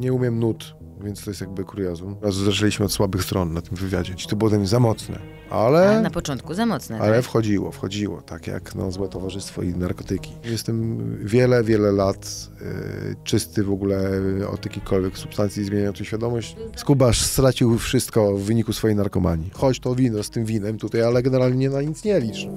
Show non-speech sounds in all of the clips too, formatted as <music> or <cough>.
nie umiem nut, więc to jest jakby kuriozum. Raz zaczęliśmy od słabych stron na tym wywiadzie. Ci to było dla mnie za mocne, ale... A na początku za mocne, Ale tak? wchodziło, wchodziło, tak jak no, złe towarzystwo i narkotyki. Jestem wiele, wiele lat y, czysty w ogóle od jakichkolwiek substancji zmieniającej świadomość. Skubasz stracił wszystko w wyniku swojej narkomanii. Choć to wino z tym winem tutaj, ale generalnie na nic nie liczę.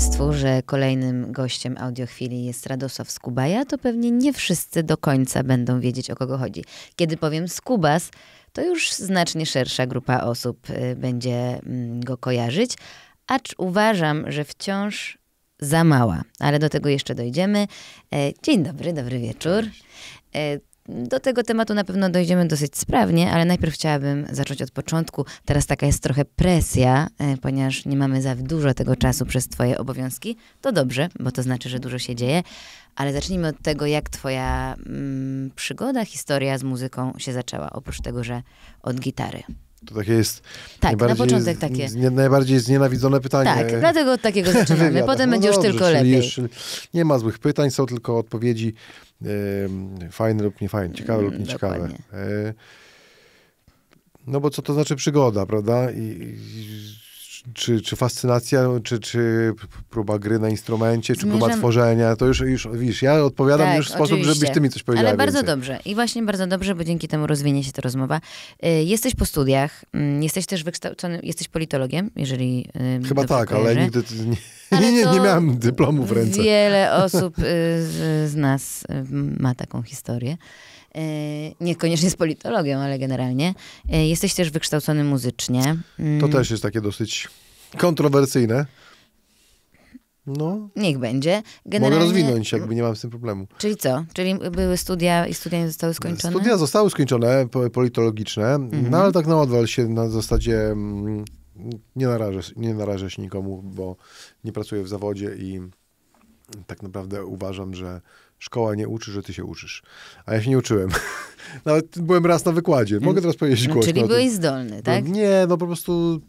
Państwu, że kolejnym gościem audiochwili jest Radosław Skubaja, to pewnie nie wszyscy do końca będą wiedzieć, o kogo chodzi. Kiedy powiem Skubas, to już znacznie szersza grupa osób y, będzie mm, go kojarzyć, acz uważam, że wciąż za mała, ale do tego jeszcze dojdziemy. E, dzień dobry, dobry wieczór. E, do tego tematu na pewno dojdziemy dosyć sprawnie, ale najpierw chciałabym zacząć od początku. Teraz taka jest trochę presja, e, ponieważ nie mamy za dużo tego czasu przez Twoje obowiązki. To dobrze, bo to znaczy, że dużo się dzieje. Ale zacznijmy od tego, jak Twoja mm, przygoda, historia z muzyką się zaczęła, oprócz tego, że od gitary. To takie jest. Tak, na początek takie. Z, najbardziej znienawidzone pytanie. Tak, dlatego od takiego <laughs> zaczynamy. Potem no będzie dobrze, już tylko lepiej. Już nie ma złych pytań, są tylko odpowiedzi e, fajne lub niefajne, ciekawe mm, lub nieciekawe. E, no bo co to znaczy przygoda, prawda? I, i czy, czy fascynacja, czy, czy próba gry na instrumencie, czy Zmierzam... próba tworzenia, to już, już widzisz, ja odpowiadam tak, już w sposób, oczywiście. żebyś ty mi coś powiedziała. Ale bardzo więcej. dobrze i właśnie bardzo dobrze, bo dzięki temu rozwinie się ta rozmowa. Y, jesteś po studiach, mm, jesteś też wykształcony, jesteś politologiem, jeżeli... Y, Chyba tak, kojarzy. ale nigdy... <laughs> Nie... nie, nie, nie dyplomu w ręce. Wiele <laughs> osób y, z, z nas ma taką historię niekoniecznie z politologiem, ale generalnie. Jesteś też wykształcony muzycznie. To mm. też jest takie dosyć Kontrowersyjne. No. Niech będzie. Generalnie... Mogę rozwinąć, jakby nie mam z tym problemu. Czyli co? Czyli były studia i studia nie zostały skończone? Studia zostały skończone, politologiczne, mhm. no ale tak na odwal się na zasadzie mm, nie narażę, nie narażę się nikomu, bo nie pracuję w zawodzie i tak naprawdę uważam, że szkoła nie uczy, że ty się uczysz. A ja się nie uczyłem. <laughs> Nawet byłem raz na wykładzie. Mogę mm. teraz powiedzieć mm, głośno. Czyli byłeś zdolny, no tak? Nie, no po prostu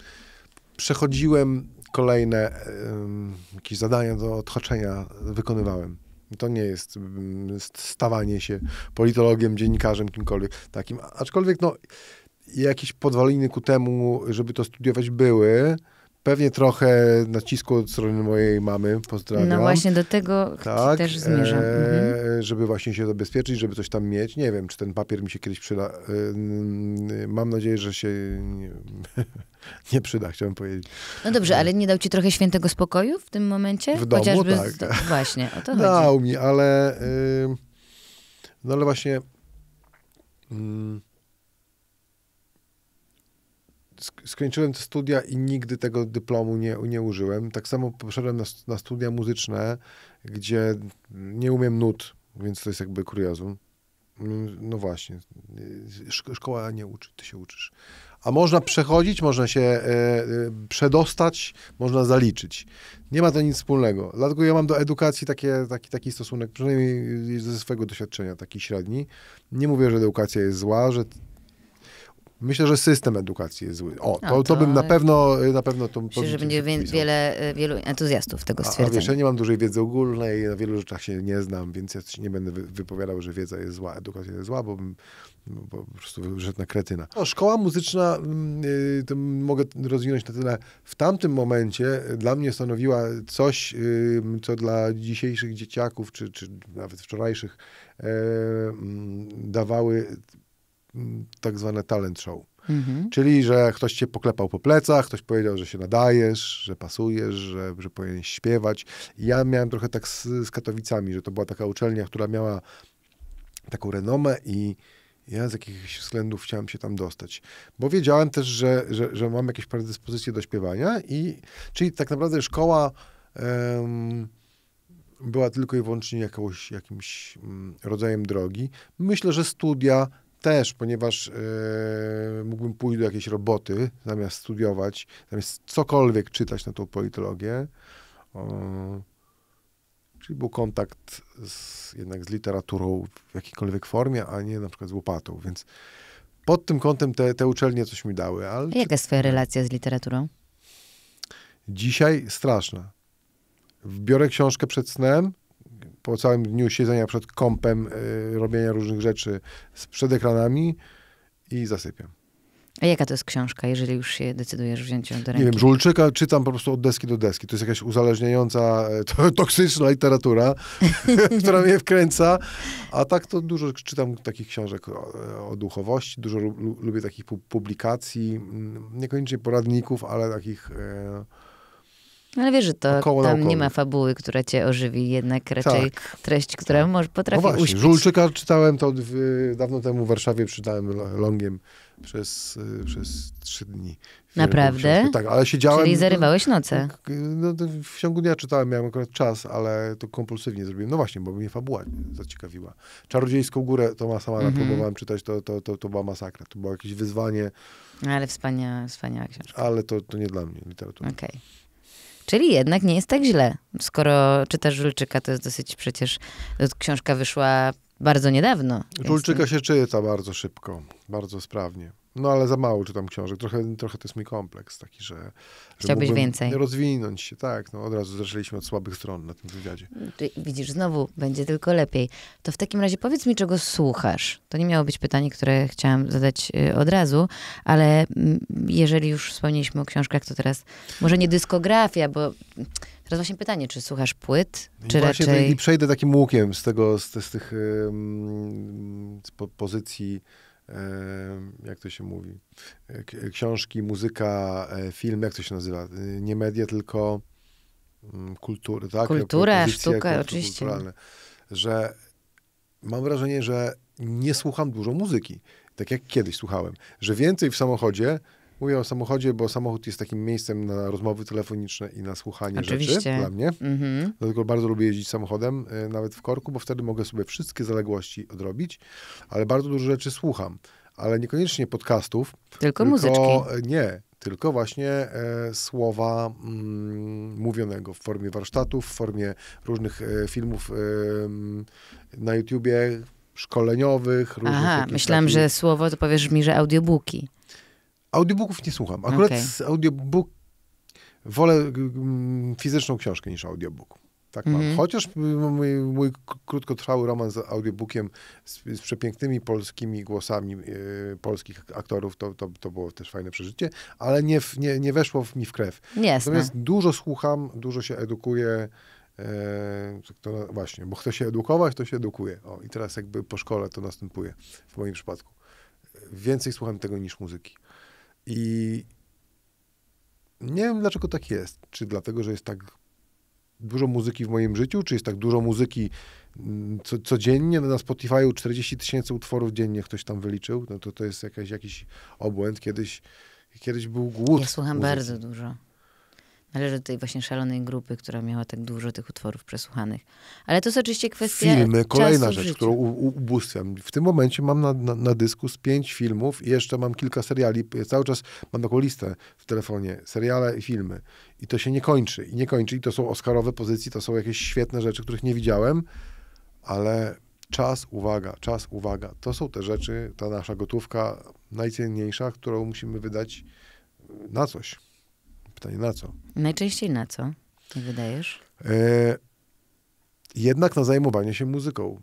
przechodziłem kolejne um, jakieś zadania do odhaczenia, wykonywałem. To nie jest mm, stawanie się politologiem, dziennikarzem, kimkolwiek takim. Aczkolwiek no, jakieś podwaliny ku temu, żeby to studiować były. Pewnie trochę nacisku od strony mojej mamy, pozdrawiam. No właśnie do tego tak, też zmierzam. E, mhm. Żeby właśnie się zabezpieczyć, żeby coś tam mieć. Nie wiem, czy ten papier mi się kiedyś przyda. E, mam nadzieję, że się nie, <laughs> nie przyda, chciałem powiedzieć. No dobrze, e. ale nie dał ci trochę świętego spokoju w tym momencie? W domu, Chociażby tak. Do... Właśnie, o to <laughs> dał chodzi. mi, ale... No ale właśnie... Mm, skończyłem studia i nigdy tego dyplomu nie, nie użyłem. Tak samo poszedłem na, na studia muzyczne, gdzie nie umiem nut, więc to jest jakby kuriozum. No, no właśnie, szkoła nie uczy, ty się uczysz. A można przechodzić, można się e, e, przedostać, można zaliczyć. Nie ma to nic wspólnego. Dlatego ja mam do edukacji takie, taki, taki stosunek, przynajmniej ze swojego doświadczenia, taki średni. Nie mówię, że edukacja jest zła, że Myślę, że system edukacji jest zły. O, to, no, to, to bym na pewno, na pewno to Myślę, że będzie wiele, e, wielu entuzjastów tego stwierdzenia. A, a wiesz, ja nie mam dużej wiedzy ogólnej, na wielu rzeczach się nie znam, więc ja nie będę wypowiadał, że wiedza jest zła, edukacja jest zła, bo bym no, bo po prostu na kretyna. No, szkoła muzyczna, mm, y, to mogę rozwinąć na tyle, w tamtym momencie y, dla mnie stanowiła coś, co dla dzisiejszych dzieciaków, czy, czy nawet wczorajszych, e, mm, dawały tak zwane talent show. Mhm. Czyli, że ktoś cię poklepał po plecach, ktoś powiedział, że się nadajesz, że pasujesz, że, że powinieneś śpiewać. ja miałem trochę tak z, z, Katowicami, że to była taka uczelnia, która miała taką renomę i ja z jakichś względów chciałem się tam dostać. Bo wiedziałem też, że, że, że mam jakieś predyspozycje do śpiewania i czyli tak naprawdę szkoła um, była tylko i wyłącznie jakąś, jakimś mm, rodzajem drogi. Myślę, że studia też, ponieważ e, mógłbym pójść do jakiejś roboty, zamiast studiować, zamiast cokolwiek czytać na tą politologię. czyli był kontakt z, jednak z literaturą w jakiejkolwiek formie, a nie na przykład z łopatą, więc pod tym kątem te, te uczelnie coś mi dały. Ale... Jaka jest twoja relacja z literaturą? Dzisiaj straszna. Biorę książkę przed snem, po całym dniu siedzenia przed kompem, y, robienia różnych rzeczy z, przed ekranami i zasypiam. A jaka to jest książka, jeżeli już się decydujesz wziąć ją do ręki? Nie wiem, Żulczyka czytam po prostu od deski do deski. To jest jakaś uzależniająca, e, to, <laughs> toksyczna literatura, <laughs> która mnie wkręca. A tak to dużo czytam takich książek o, o duchowości, dużo lubię takich publikacji, mm, niekoniecznie poradników, ale takich... E, ale wiesz, że to tam nie ma fabuły, która cię ożywi, jednak raczej tak. treść, która tak. może potrafi no właśnie, uśpić. Żulczyka czytałem to w, dawno temu w Warszawie, czytałem longiem przez, y, przez trzy dni. Naprawdę? Tak, ale siedziałem... Czyli zarywałeś noce. Tak, y, no, no, w ciągu dnia czytałem, miałem akurat czas, ale to kompulsywnie zrobiłem. No właśnie, bo mnie fabuła zaciekawiła. Czarodziejską Górę Toma Samana mm -hmm. próbowałem czytać, to, to, to, to była masakra. To było jakieś wyzwanie. Ale wspaniała, wspaniała książka. Ale to, to nie dla mnie literatura. Okej. Okay. Czyli jednak nie jest tak źle. Skoro czytasz Żulczyka, to jest dosyć przecież... No, książka wyszła bardzo niedawno. Żulczyka więc... No. się czyta bardzo szybko, bardzo sprawnie. No ale za mało czytam książek. Trochę, trochę to jest mój kompleks taki, że, że Chciałbyś więcej. rozwinąć się, tak. No, od razu zaczęliśmy od słabych stron na tym wywiadzie. widzisz, znowu będzie tylko lepiej. To w takim razie powiedz mi, czego słuchasz. To nie miało być pytanie, które chciałam zadać y, od razu, ale mm, jeżeli już wspomnieliśmy o książkach, to teraz może nie dyskografia, bo Teraz właśnie pytanie, czy słuchasz płyt, no czy I raczej... Tej, I przejdę takim łukiem z tego, z, z tych z pozycji jak to się mówi, e, e, książki, muzyka, e, film, jak to się nazywa? Nie media, tylko mm, kultury, tak? Kulturę, sztukę, oczywiście. Że mam wrażenie, że nie słucham dużo muzyki, tak jak kiedyś słuchałem, że więcej w samochodzie Mówię o samochodzie, bo samochód jest takim miejscem na rozmowy telefoniczne i na słuchanie Oczywiście. rzeczy dla mnie. Mhm. Dlatego bardzo lubię jeździć samochodem, y, nawet w korku, bo wtedy mogę sobie wszystkie zaległości odrobić, ale bardzo dużo rzeczy słucham. Ale niekoniecznie podcastów. Tylko, tylko muzyczki. Nie, tylko właśnie e, słowa mm, mówionego w formie warsztatów, w formie różnych e, filmów e, na YouTubie, szkoleniowych. Aha, myślałam, takich. że słowo to powiesz mi, że audiobooki. Audiobooków nie słucham. Akurat okay. audiobook wolę fizyczną książkę niż audiobook. Tak mam. Mm -hmm. Chociaż mój, mój krótkotrwały romans z audiobookiem z, z przepięknymi polskimi głosami y, polskich aktorów, to, to, to było też fajne przeżycie, ale nie, w, nie, nie weszło w mi w krew. Jasne. Natomiast dużo słucham, dużo się edukuję. E, to, no, właśnie, bo kto się edukować, to się edukuje. O, I teraz jakby po szkole to następuje w moim przypadku. Więcej słucham tego niż muzyki. I nie wiem, dlaczego tak jest. Czy dlatego, że jest tak dużo muzyki w moim życiu, czy jest tak dużo muzyki mm, co, codziennie na Spotify'u 40 tysięcy utworów dziennie ktoś tam wyliczył, no to to jest jakaś, jakiś obłęd. Kiedyś, kiedyś był głód. Ja słucham muzyki. bardzo dużo. Należy do tej właśnie szalonej grupy, która miała tak dużo tych utworów przesłuchanych. Ale to jest oczywiście kwestia. Filmy, kolejna rzecz, którą ubóstwiam. W tym momencie mam na, na, na, dysku z pięć filmów i jeszcze mam kilka seriali. Cały czas mam taką listę w telefonie: seriale i filmy. I to się nie kończy. I nie kończy. I to są Oscarowe pozycje, to są jakieś świetne rzeczy, których nie widziałem, ale czas, uwaga, czas, uwaga. To są te rzeczy, ta nasza gotówka najcenniejsza, którą musimy wydać na coś. Pytanie na co? Najczęściej na co? wydajesz? E, jednak na zajmowanie się muzyką.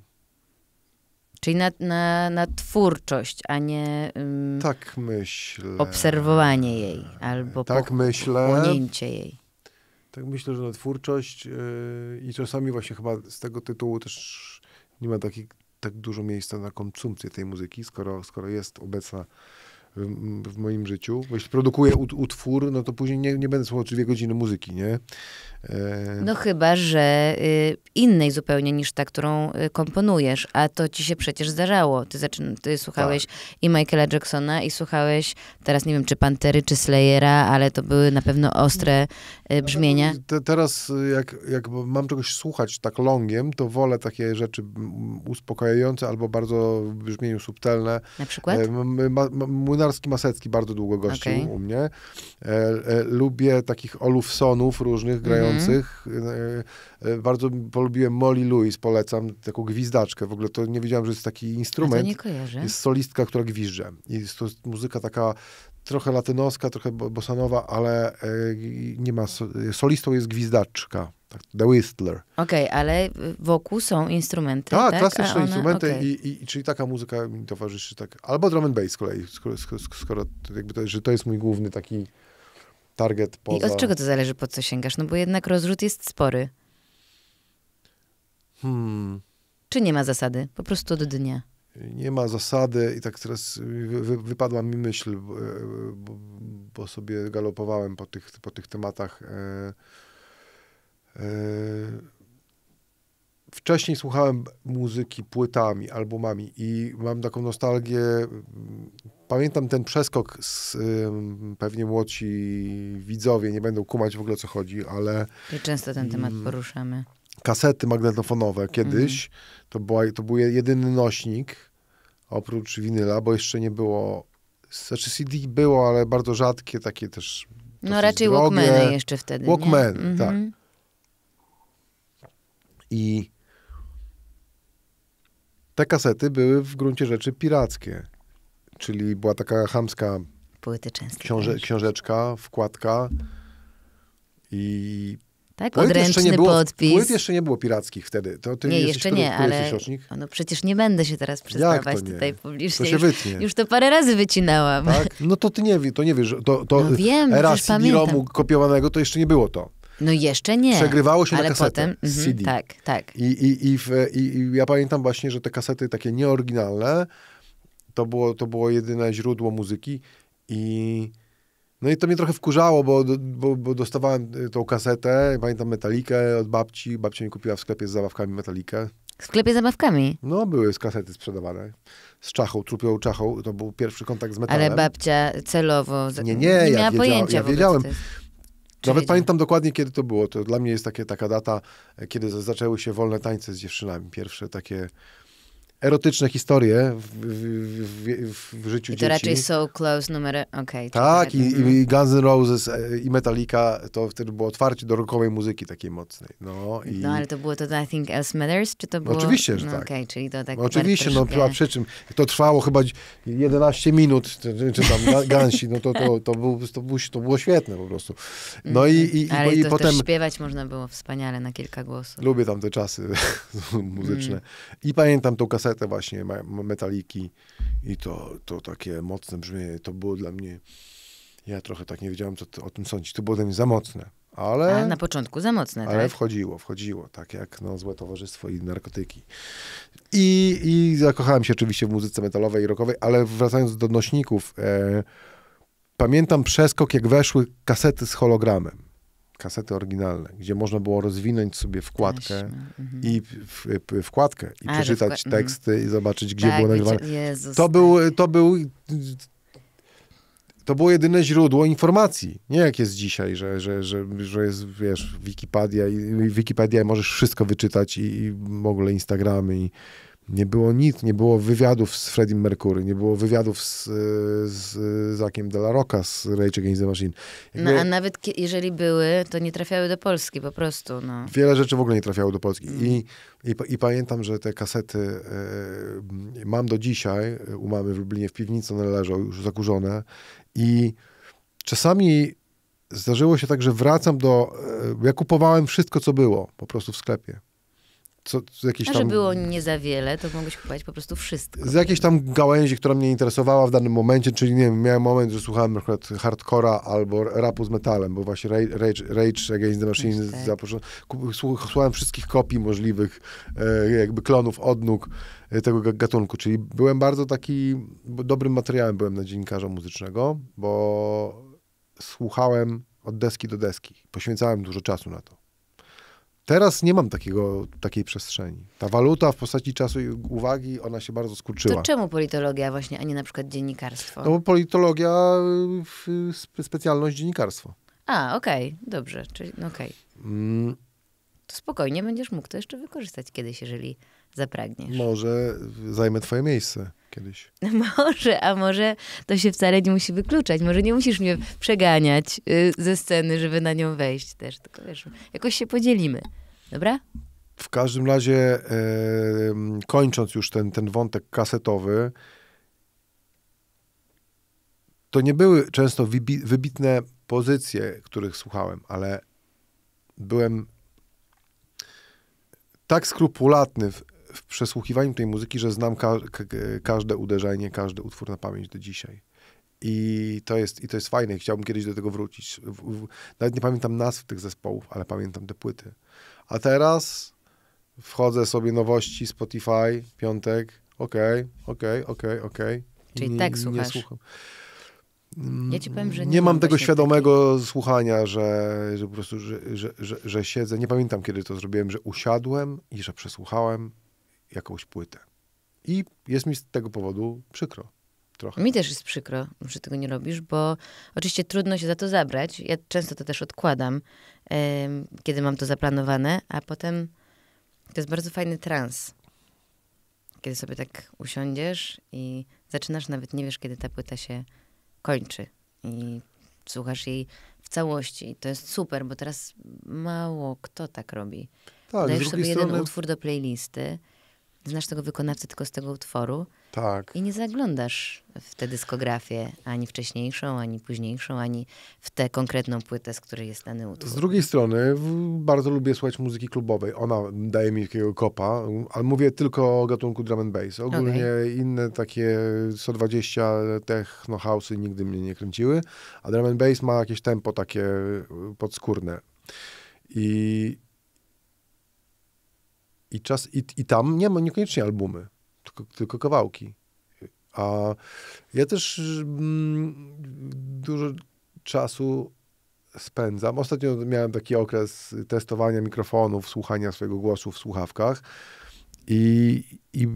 Czyli na, na, na twórczość, a nie. Um, tak myślę. Obserwowanie jej albo tak pochłonięcie jej. Tak myślę, że na twórczość yy, i czasami właśnie chyba z tego tytułu też nie ma taki, tak dużo miejsca na konsumpcję tej muzyki, skoro, skoro jest obecna w moim życiu. Bo jeśli produkuję utwór, no to później nie, nie będę słuchał dwie godziny muzyki, nie? E... No chyba, że y, innej zupełnie niż ta, którą y, komponujesz, a to ci się przecież zdarzało. Ty, ty słuchałeś tak. i Michaela Jacksona i słuchałeś, teraz nie wiem, czy Pantery, czy Slayera, ale to były na pewno ostre y, no, brzmienia. Te, teraz jak, jak mam czegoś słuchać tak longiem, to wolę takie rzeczy mm, uspokajające albo bardzo w brzmieniu subtelne. Na przykład? E, Młynarski Masecki bardzo długo gościł okay. u mnie. E, e, lubię takich Olufsonów różnych mhm. grających. Mm-hmm. E, bardzo polubiłem Molly Lewis, polecam taką gwizdaczkę. W ogóle to nie wiedziałem, że jest taki instrument. A nie kojarzę. Jest solistka, która gwizdże. Jest to muzyka taka trochę latynoska, trochę bosanowa, ale e, nie ma, solistą jest gwizdaczka. Tak, The Whistler. Okej, okay, ale wokół są instrumenty. A, tak, tak? klasyczne A instrumenty, okay. i, i, czyli taka muzyka mi towarzyszy. Tak. Albo drum and bass z kolei, skoro, skoro jakby to, że to jest mój główny taki target poza... I od czego to zależy, po co sięgasz? No bo jednak rozrzut jest spory. Hmm. Czy nie ma zasady? Po prostu do dnia. Nie ma zasady i tak teraz wy, wypadła mi myśl, bo, bo, sobie galopowałem po tych, po tych tematach. E, E, wcześniej słuchałem muzyki płytami, albumami i mam taką nostalgię. Pamiętam ten przeskok z pewnie młodsi widzowie, nie będą kumać w ogóle co chodzi, ale. I często ten temat mm, poruszamy. Kasety magnetofonowe kiedyś mhm. to, była, to był jedyny nośnik oprócz winyla, bo jeszcze nie było. Znaczy CD było, ale bardzo rzadkie, takie też. No raczej drogie. Walkmany jeszcze wtedy. Walkmany, mhm. tak. I te kasety były w gruncie rzeczy pirackie. Czyli była taka chamska Płyty często książe, książeczka, wkładka i tak, odręczny było, podpis. Płyt jeszcze nie było pirackich wtedy. To ty nie, jeszcze nie, ale no przecież nie będę się teraz przyznawać tutaj publicznie. To się wytnie. Już, już, to parę razy wycinałam. Tak? No to ty nie, to nie wiesz. To, to no wiem, era CD-ROMu kopiowanego to jeszcze nie było to. No jeszcze nie. Przegrywało się ale na kasetę potem, z mhm, CD. Tak, tak. I, i, i, w, i, i ja pamiętam właśnie, że te kasety takie nieoryginalne, to było, to było jedyne źródło muzyki i... No i to mnie trochę wkurzało, bo, bo, bo dostawałem y, tą kasetę, pamiętam metalikę od babci, babcia mi kupiła w sklepie z zabawkami metalikę. W sklepie z zabawkami? No, były z kasety sprzedawane. Z czachą, trupią czachą, to był pierwszy kontakt z metalem. Ale babcia celowo... Nie, nie, nie ja miała wiedział, pojęcia ja wiedziałem. Nawet pamiętam dokładnie, kiedy to było. To dla mnie jest takie, taka data, kiedy zaczęły się wolne tańce z dziewczynami. Pierwsze takie erotyczne historie w, w, w, w życiu I to dzieci. raczej So Close numer... Okay, tak, i, i, mhm. Guns N' Roses e, i Metallica to wtedy było otwarcie do rockowej muzyki takiej mocnej. No, i... no ale to było to Nothing Else Matters, czy to było... No, oczywiście, że no, tak. Okay, czyli to tak no, oczywiście, no troszkę... przy czym to trwało chyba 11 minut, czy, czy tam <laughs> Gansi, no to, to, to, był, to, było, to było świetne po prostu. No i, mhm. i, i, ale i, i to potem... śpiewać można było wspaniale na kilka głosów. Lubię tam te czasy <laughs> muzyczne. Mhm. I pamiętam tą kasetę kasetę właśnie metaliki i to, to takie mocne brzmienie, to było dla mnie, ja trochę tak nie wiedziałem, co o tym sądzić, to było dla mnie za mocne. Ale, na początku za mocne, Ale tak? wchodziło, wchodziło, tak jak no, złe towarzystwo i narkotyki. I, I zakochałem się oczywiście w muzyce metalowej i rockowej, ale wracając do nośników, e, pamiętam przeskok, jak weszły kasety z hologramem kasety oryginalne, gdzie można było rozwinąć sobie wkładkę mhm. i w, w, wkładkę i A, przeczytać wkład... Mhm. teksty i zobaczyć, gdzie tak, było nagrywane. to był, to był to było jedyne źródło informacji. Nie jak jest dzisiaj, że, że, że, że jest, wiesz, Wikipedia i, i Wikipedia możesz wszystko wyczytać i, i w ogóle Instagramy i, nie było nic, nie było wywiadów z Freddie Mercury, nie było wywiadów z, z, z Zakiem de Rocca, z Rage Against the Machine. No, Jakby no a nawet jeżeli były, to nie trafiały do Polski po prostu. No. Wiele rzeczy w ogóle nie trafiało do Polski. I, mm. I, i, pamiętam, że te kasety y, mam do dzisiaj u mamy w Lublinie w piwnicy, one leżą już zakurzone. I czasami zdarzyło się tak, że wracam do... E, ja kupowałem wszystko, co było po prostu w sklepie co, jakieś A, że było nie za wiele, to mogłeś kupować po prostu wszystko. Z jakiejś tam gałęzi, która mnie interesowała w danym momencie, czyli nie wiem, miałem moment, że słuchałem na przykład hardcora albo rapu z metalem, bo właśnie Rage, Rage Against the Machine tak. Słuchałem wszystkich kopii możliwych, e, jakby klonów, odnóg e, tego gatunku, czyli byłem bardzo taki, dobrym materiałem byłem na dziennikarza muzycznego, bo słuchałem od deski do deski. Poświęcałem dużo czasu na to. Teraz nie mam takiego, takiej przestrzeni. Ta waluta w postaci czasu i uwagi, ona się bardzo skurczyła. To czemu politologia właśnie, a nie na przykład dziennikarstwo? No bo politologia, y, specjalność dziennikarstwo. A, okej, okay. dobrze, czyli no okej. Okay. Mm. To spokojnie będziesz mógł to jeszcze wykorzystać kiedyś, jeżeli zapragniesz. Może zajmę twoje miejsce kiedyś. <laughs> No może, a może to się wcale nie musi wykluczać. Może nie musisz mnie przeganiać y, ze sceny, żeby na nią wejść też. Tylko wiesz, jakoś się podzielimy. Dobra? W każdym razie, e, kończąc już ten, ten wątek kasetowy, to nie były często wybi wybitne pozycje, których słuchałem, ale byłem tak skrupulatny w, w przesłuchiwaniu tej muzyki, że znam ka każde uderzenie, każdy utwór na pamięć do dzisiaj. I to jest, i to jest fajne. Chciałbym kiedyś do tego wrócić. W, w, nawet nie pamiętam nazw tych zespołów, ale pamiętam te płyty. A teraz wchodzę sobie nowości Spotify, piątek, okej, okej, okej, okej. Czyli tak słuchasz. Nie słucham. Ja ci powiem, że nie, nie mam, mam tego świadomego takiej... słuchania, że, że po prostu, że, że, że, że siedzę. Nie pamiętam, kiedy to zrobiłem, że usiadłem i że przesłuchałem jakąś płytę. I jest mi z tego powodu przykro. Trochę. Mi też jest przykro, że tego nie robisz, bo oczywiście trudno się za to zabrać. Ja często to też odkładam, yy, kiedy mam to zaplanowane, a potem to jest bardzo fajny trans. Kiedy sobie tak usiądziesz i zaczynasz, nawet nie wiesz, kiedy ta płyta się kończy. I słuchasz jej w całości. To jest super, bo teraz mało kto tak robi. Tak, Dajesz sobie strony... jeden utwór do playlisty, znasz tego wykonawcę tylko z tego utworu, tak. I nie zaglądasz w tę dyskografię, ani wcześniejszą, ani późniejszą, ani w tę konkretną płytę, z której jest dany utwór. Z drugiej strony bardzo lubię słuchać muzyki klubowej. Ona daje mi takiego kopa, ale mówię tylko o gatunku drum and bass. Ogólnie okay. inne takie 120 techno house'y nigdy mnie nie kręciły, a drum and bass ma jakieś tempo takie y, podskórne. I i czas i, i tam nie ma niekoniecznie albumy tylko, tylko kawałki. A ja też mm, dużo czasu spędzam. Ostatnio miałem taki okres testowania mikrofonów, słuchania swojego głosu w słuchawkach. I, I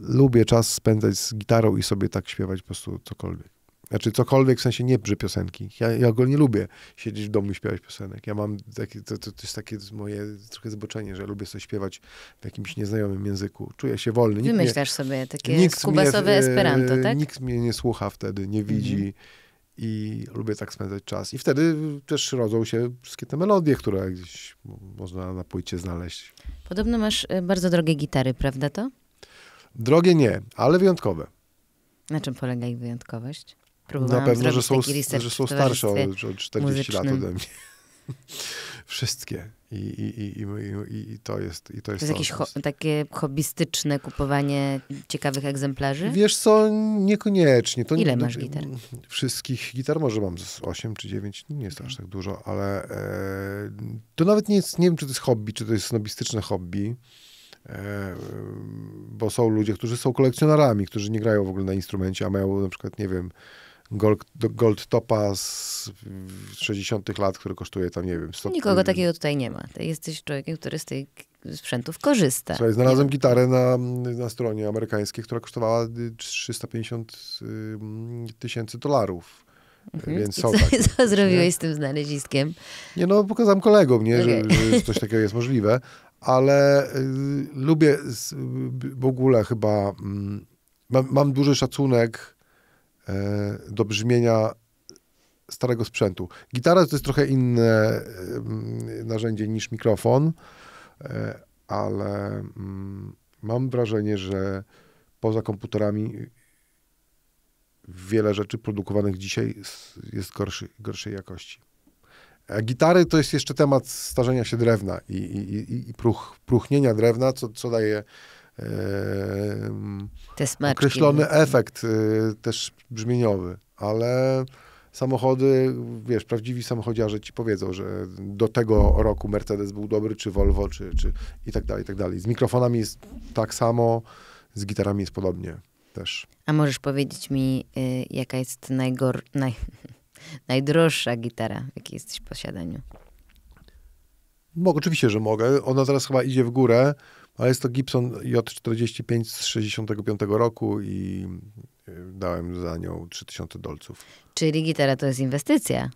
lubię czas spędzać z gitarą i sobie tak śpiewać po prostu cokolwiek. Znaczy cokolwiek, w sensie nie brzy piosenki. Ja, ja go nie lubię siedzieć w domu i śpiewać piosenek. Ja mam takie, to, to, to jest takie moje trochę zboczenie, że lubię coś śpiewać w jakimś nieznajomym języku. Czuję się wolny. Nikt Wymyślasz sobie takie skubasowe esperanto, tak? Nikt mnie nie słucha wtedy, nie mhm. widzi. Mhm. I lubię tak spędzać czas. I wtedy też rodzą się wszystkie te melodie, które gdzieś można na płycie znaleźć. Podobno masz y, bardzo drogie gitary, prawda to? Drogie nie, ale wyjątkowe. Na czym polega ich wyjątkowość? Próbowałam Na pewno, że są, że są starsze od 40 muzycznym. lat ode mnie. <laughs> Wszystkie. I, i, i, i, i, to jest i To jest, to jest jakieś ho takie hobbystyczne kupowanie ciekawych egzemplarzy? Wiesz co, niekoniecznie. To Ile nie, masz gitar? Wszystkich gitar może mam 8 czy 9, nie jest aż mhm. tak dużo, ale e, to nawet nie jest, nie wiem czy to jest hobby, czy to jest snobistyczne hobby, e, bo są ludzie, którzy są kolekcjonerami, którzy nie grają w ogóle na instrumencie, a mają na przykład, nie wiem, gold, gold topa z 60 lat, który kosztuje tam, nie wiem, 100 Nikogo takiego tutaj nie ma. Ty jesteś człowiekiem, który z tych sprzętów korzysta. Słuchaj, znalazłem nie. gitarę na, na stronie amerykańskiej, która kosztowała 350 y, y, tysięcy dolarów. Mhm. Więc co, co zrobiłeś nie? z tym znaleziskiem? Nie no, pokazałem kolegom, nie, okay. że, że coś takiego jest możliwe, ale y, lubię z, w ogóle chyba, mm, mam, mam duży szacunek E, do brzmienia starego sprzętu. Gitara to jest trochę inne e, narzędzie niż mikrofon, e, ale mm, mam wrażenie, że poza komputerami wiele rzeczy produkowanych dzisiaj jest gorszy, gorszej jakości. A gitary to jest jeszcze temat starzenia się drewna i, i, i, i pruch, pruchnienia drewna, co, co daje określony efekt y, też brzmieniowy, ale samochody, wiesz, prawdziwi samochodziarze ci powiedzą, że do tego roku Mercedes był dobry, czy Volvo, czy, czy i tak dalej, i tak dalej. Z mikrofonami jest tak samo, z gitarami jest podobnie też. A możesz powiedzieć mi, y, jaka jest najgor... Naj... <laughs> najdroższa gitara, w jakiej jesteś w posiadaniu? Mogę, oczywiście, że mogę. Ona zaraz chyba idzie w górę. No, ale jest to Gibson J45 z 65 roku i y, dałem za nią 3000 dolców. Czyli gitara to jest inwestycja.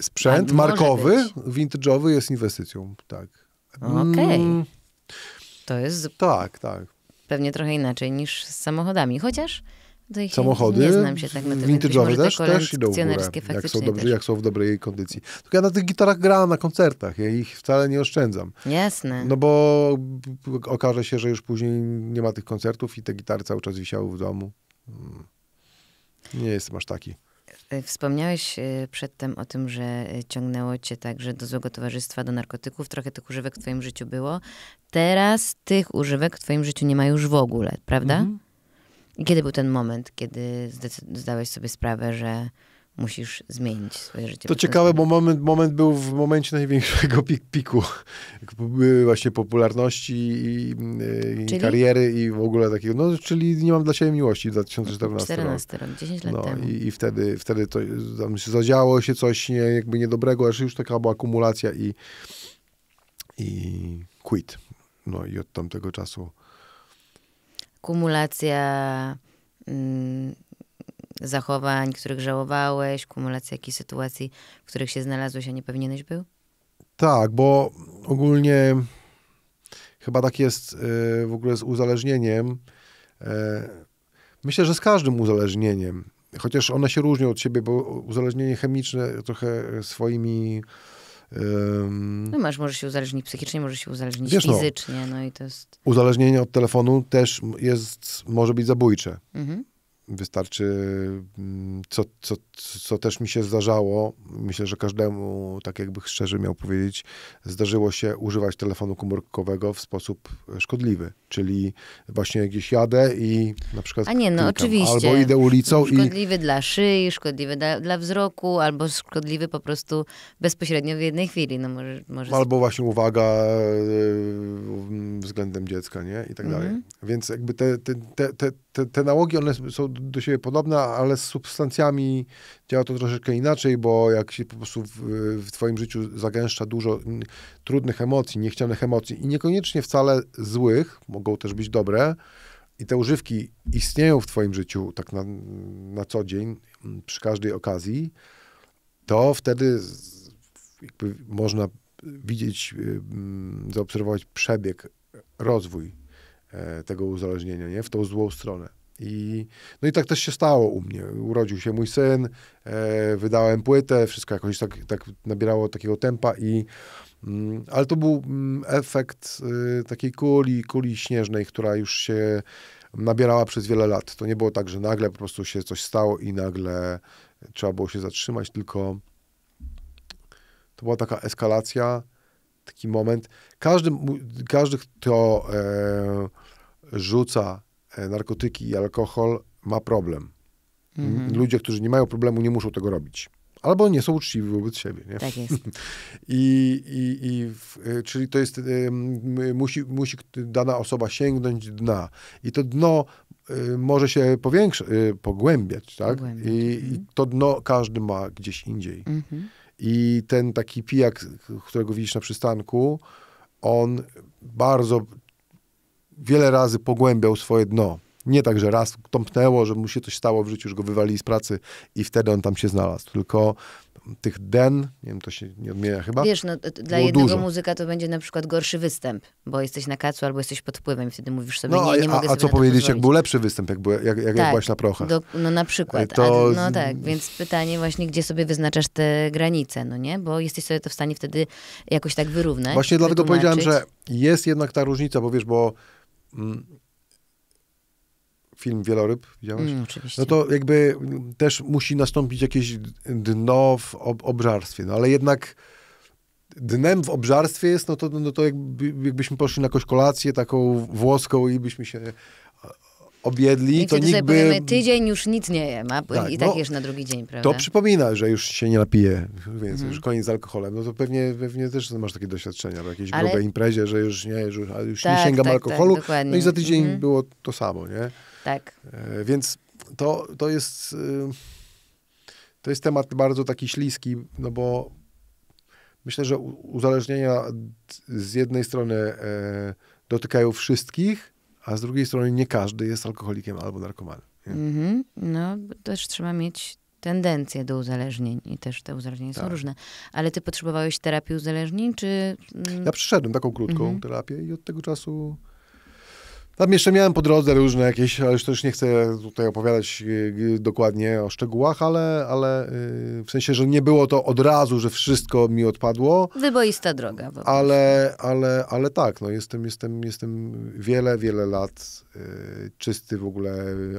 Sprzęt A, markowy, vintage'owy jest inwestycją, tak. Okej. Okay. Mm. To jest... Tak, tak. Pewnie trochę inaczej niż z samochodami, chociaż samochody. ich samochody, tak Vintage'owe też, też idą w górę, jak są, dobrze, jak są w dobrej kondycji. Tylko ja na tych gitarach grałem na koncertach, ja ich wcale nie oszczędzam. Jasne. No bo okaże się, że już później nie ma tych koncertów i te gitary cały czas wisiały w domu. Hmm. Nie jestem aż taki. E, wspomniałeś e, przedtem o tym, że e, ciągnęło cię także do złego towarzystwa, do narkotyków. Trochę tych używek w twoim życiu było. Teraz tych używek w twoim życiu nie ma już w ogóle, prawda? Mhm. I kiedy był ten moment, kiedy zdałeś sobie sprawę, że musisz zmienić swoje życie? To ciekawe, bo moment, moment był w momencie największego pik piku właśnie popularności i, i kariery i w ogóle takiego, no czyli Nie mam dla siebie miłości 2014 14 rok, 10 lat no, temu. I, i wtedy, wtedy to tam się zadziało się coś nie, jakby niedobrego, aż już taka była akumulacja i, i quit. No i od tamtego czasu kumulacja mm, zachowań, których żałowałeś, kumulacja jakichś sytuacji, w których się znalazłeś, a nie powinieneś był? Tak, bo ogólnie chyba tak jest y, w ogóle z uzależnieniem. E, myślę, że z każdym uzależnieniem, chociaż one się różnią od siebie, bo uzależnienie chemiczne trochę swoimi Um, no masz, może się uzależnić psychicznie, może się uzależnić wiesz, no, fizycznie, no, no i to jest... Uzależnienie od telefonu też jest, może być zabójcze. Mhm. Wystarczy, mm, co, co, co też mi się zdarzało, myślę, że każdemu, tak jakby szczerze miał powiedzieć, zdarzyło się używać telefonu komórkowego w sposób szkodliwy. Czyli właśnie gdzieś jadę i na przykład. A nie, no klikam, oczywiście. Albo idę ulicą szkodliwy i. Szkodliwy dla szyi, szkodliwy dla, dla, wzroku, albo szkodliwy po prostu bezpośrednio w jednej chwili. No może, może... Albo właśnie uwaga e, względem dziecka, nie? I tak mhm. dalej. Więc jakby te, te, te, te, te nałogi, one są do siebie podobna, ale z substancjami działa to troszeczkę inaczej, bo jak się po prostu w, w twoim życiu zagęszcza dużo mm, trudnych emocji, niechcianych emocji i niekoniecznie wcale złych, mogą też być dobre, i te używki istnieją w Twoim życiu tak na, na co dzień, mm, przy każdej okazji, to wtedy można widzieć, y, mm, zaobserwować przebieg, rozwój e, tego uzależnienia nie? w tą złą stronę. I, no i tak też się stało u mnie. Urodził się mój syn, e, wydałem płytę, wszystko jakoś tak, tak nabierało takiego tempa i mm, ale to był mm, efekt y, takiej kuli, kuli śnieżnej, która już się nabierała przez wiele lat. To nie było tak, że nagle po prostu się coś stało i nagle trzeba było się zatrzymać, tylko to była taka eskalacja, taki moment. Każdy, każdy kto e, rzuca E, narkotyki i alkohol ma problem. Mhm. Mm, ludzie, którzy nie mają problemu, nie muszą tego robić. Albo nie są uczciwi wobec siebie. Nie? Tak jest. <laughs> I, i, i w, e, czyli to jest, y, musi, musi dana osoba sięgnąć dna. I to dno y, może się powiększać, y, pogłębiać, tak? Pogłębiać. I, mhm. I, to dno każdy ma gdzieś indziej. Mhm. I ten taki pijak, którego widzisz na przystanku, on bardzo wiele razy pogłębiał swoje dno. Nie tak, że raz tąpnęło, że mu się coś stało w życiu, że go wywali z pracy i wtedy on tam się znalazł. Tylko tych den, nie wiem, to się nie odmienia chyba. Wiesz, no, dla jednego dużo. muzyka to będzie na przykład gorszy występ, bo jesteś na kacu albo jesteś pod wpływem, wtedy mówisz sobie, no, nie, nie a, mogę sobie. a co powiedzieć, jak był lepszy występ, jak, jak, jak, tak, jak byłaś na procha? Do, no na przykład. To... A, no tak, więc pytanie właśnie, gdzie sobie wyznaczasz te granice, no nie? Bo jesteś sobie to w stanie wtedy jakoś tak wyrównać. Właśnie dlatego powiedziałem, że jest jednak ta różnica, bo wiesz, bo Mm, film Wieloryb, widziałeś? Mm, oczywiście. No to jakby też musi nastąpić jakieś dno w ob obżarstwie, no ale jednak dnem w obżarstwie jest, no to, no to jakby, jakbyśmy poszli na jakąś kolację taką włoską i byśmy się objedli, I to nikt by... tydzień już nic nie jem, a tak, i no, tak no, jesz na drugi dzień, prawda? To przypomina, że już się nie napije, więc mhm. już koniec z alkoholem. No to pewnie, pewnie też masz takie doświadczenia w jakiejś ale... grubej imprezie, że już nie, już, już tak, nie sięgam tak, tak alkoholu. Tak, no i za tydzień mhm. było to samo, nie? Tak. E, więc to, to jest... Y, to jest temat bardzo taki śliski, no bo myślę, że uzależnienia z jednej strony e, dotykają wszystkich, a z drugiej strony nie każdy jest alkoholikiem albo narkomanem. Mm No, też trzeba mieć tendencje do uzależnień i też te uzależnienia tak. są różne. Ale ty potrzebowałeś terapii uzależnień, czy... Mm? Ja przyszedłem taką krótką mhm. terapię i od tego czasu tam jeszcze miałem po drodze różne jakieś, ale już też nie chcę tutaj opowiadać y, y, dokładnie o szczegółach, ale, ale y, w sensie, że nie było to od razu, że wszystko mi odpadło. Wyboista droga. ale, ale, ale tak, no jestem, jestem, jestem wiele, wiele lat czysty w ogóle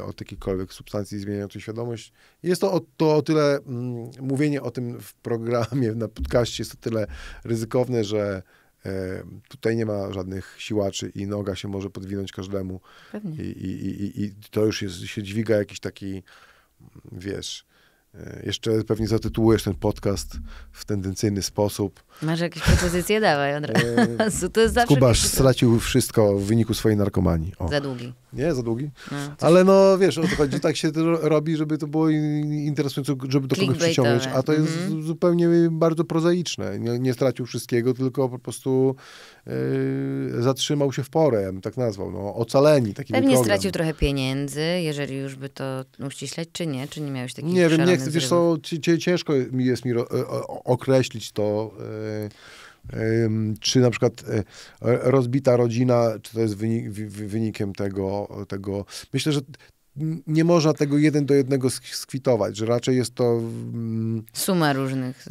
od jakichkolwiek substancji zmieniających świadomość. Jest to o, to o tyle, mm, mówienie o tym w programie, na podcaście jest o tyle ryzykowne, że E, tutaj nie ma żadnych siłaczy i noga się może podwinąć każdemu. I, i, i, I, to już jest, się dźwiga jakiś taki, wiesz, e, jeszcze pewnie zatytułujesz ten podcast w tendencyjny sposób. Masz jakieś propozycje? Dawaj od razu. E, <laughs> to jest zawsze Kubasz stracił wszystko w wyniku swojej narkomanii. O. Za długi. Nie, za długi. No, Ale no, wiesz, o to chodzi. Tak się to robi, żeby to było interesujące, żeby do kogoś przyciągnąć. A to jest mhm. zupełnie bardzo prozaiczne. Nie, nie, stracił wszystkiego, tylko po prostu yy, zatrzymał się w porę, ja bym tak nazwał. No, ocaleni. Taki Pewnie program. stracił trochę pieniędzy, jeżeli już by to uściśleć, czy nie? Czy nie miałeś takich Nie wiem, nie chcę, wiesz co, ciężko jest mi e, określić to, Y, czy na przykład y, rozbita rodzina, czy to jest wynik, wynikiem tego, tego. Myślę, że nie można tego jeden do jednego skwitować, że raczej jest to. Mm, Suma różnych.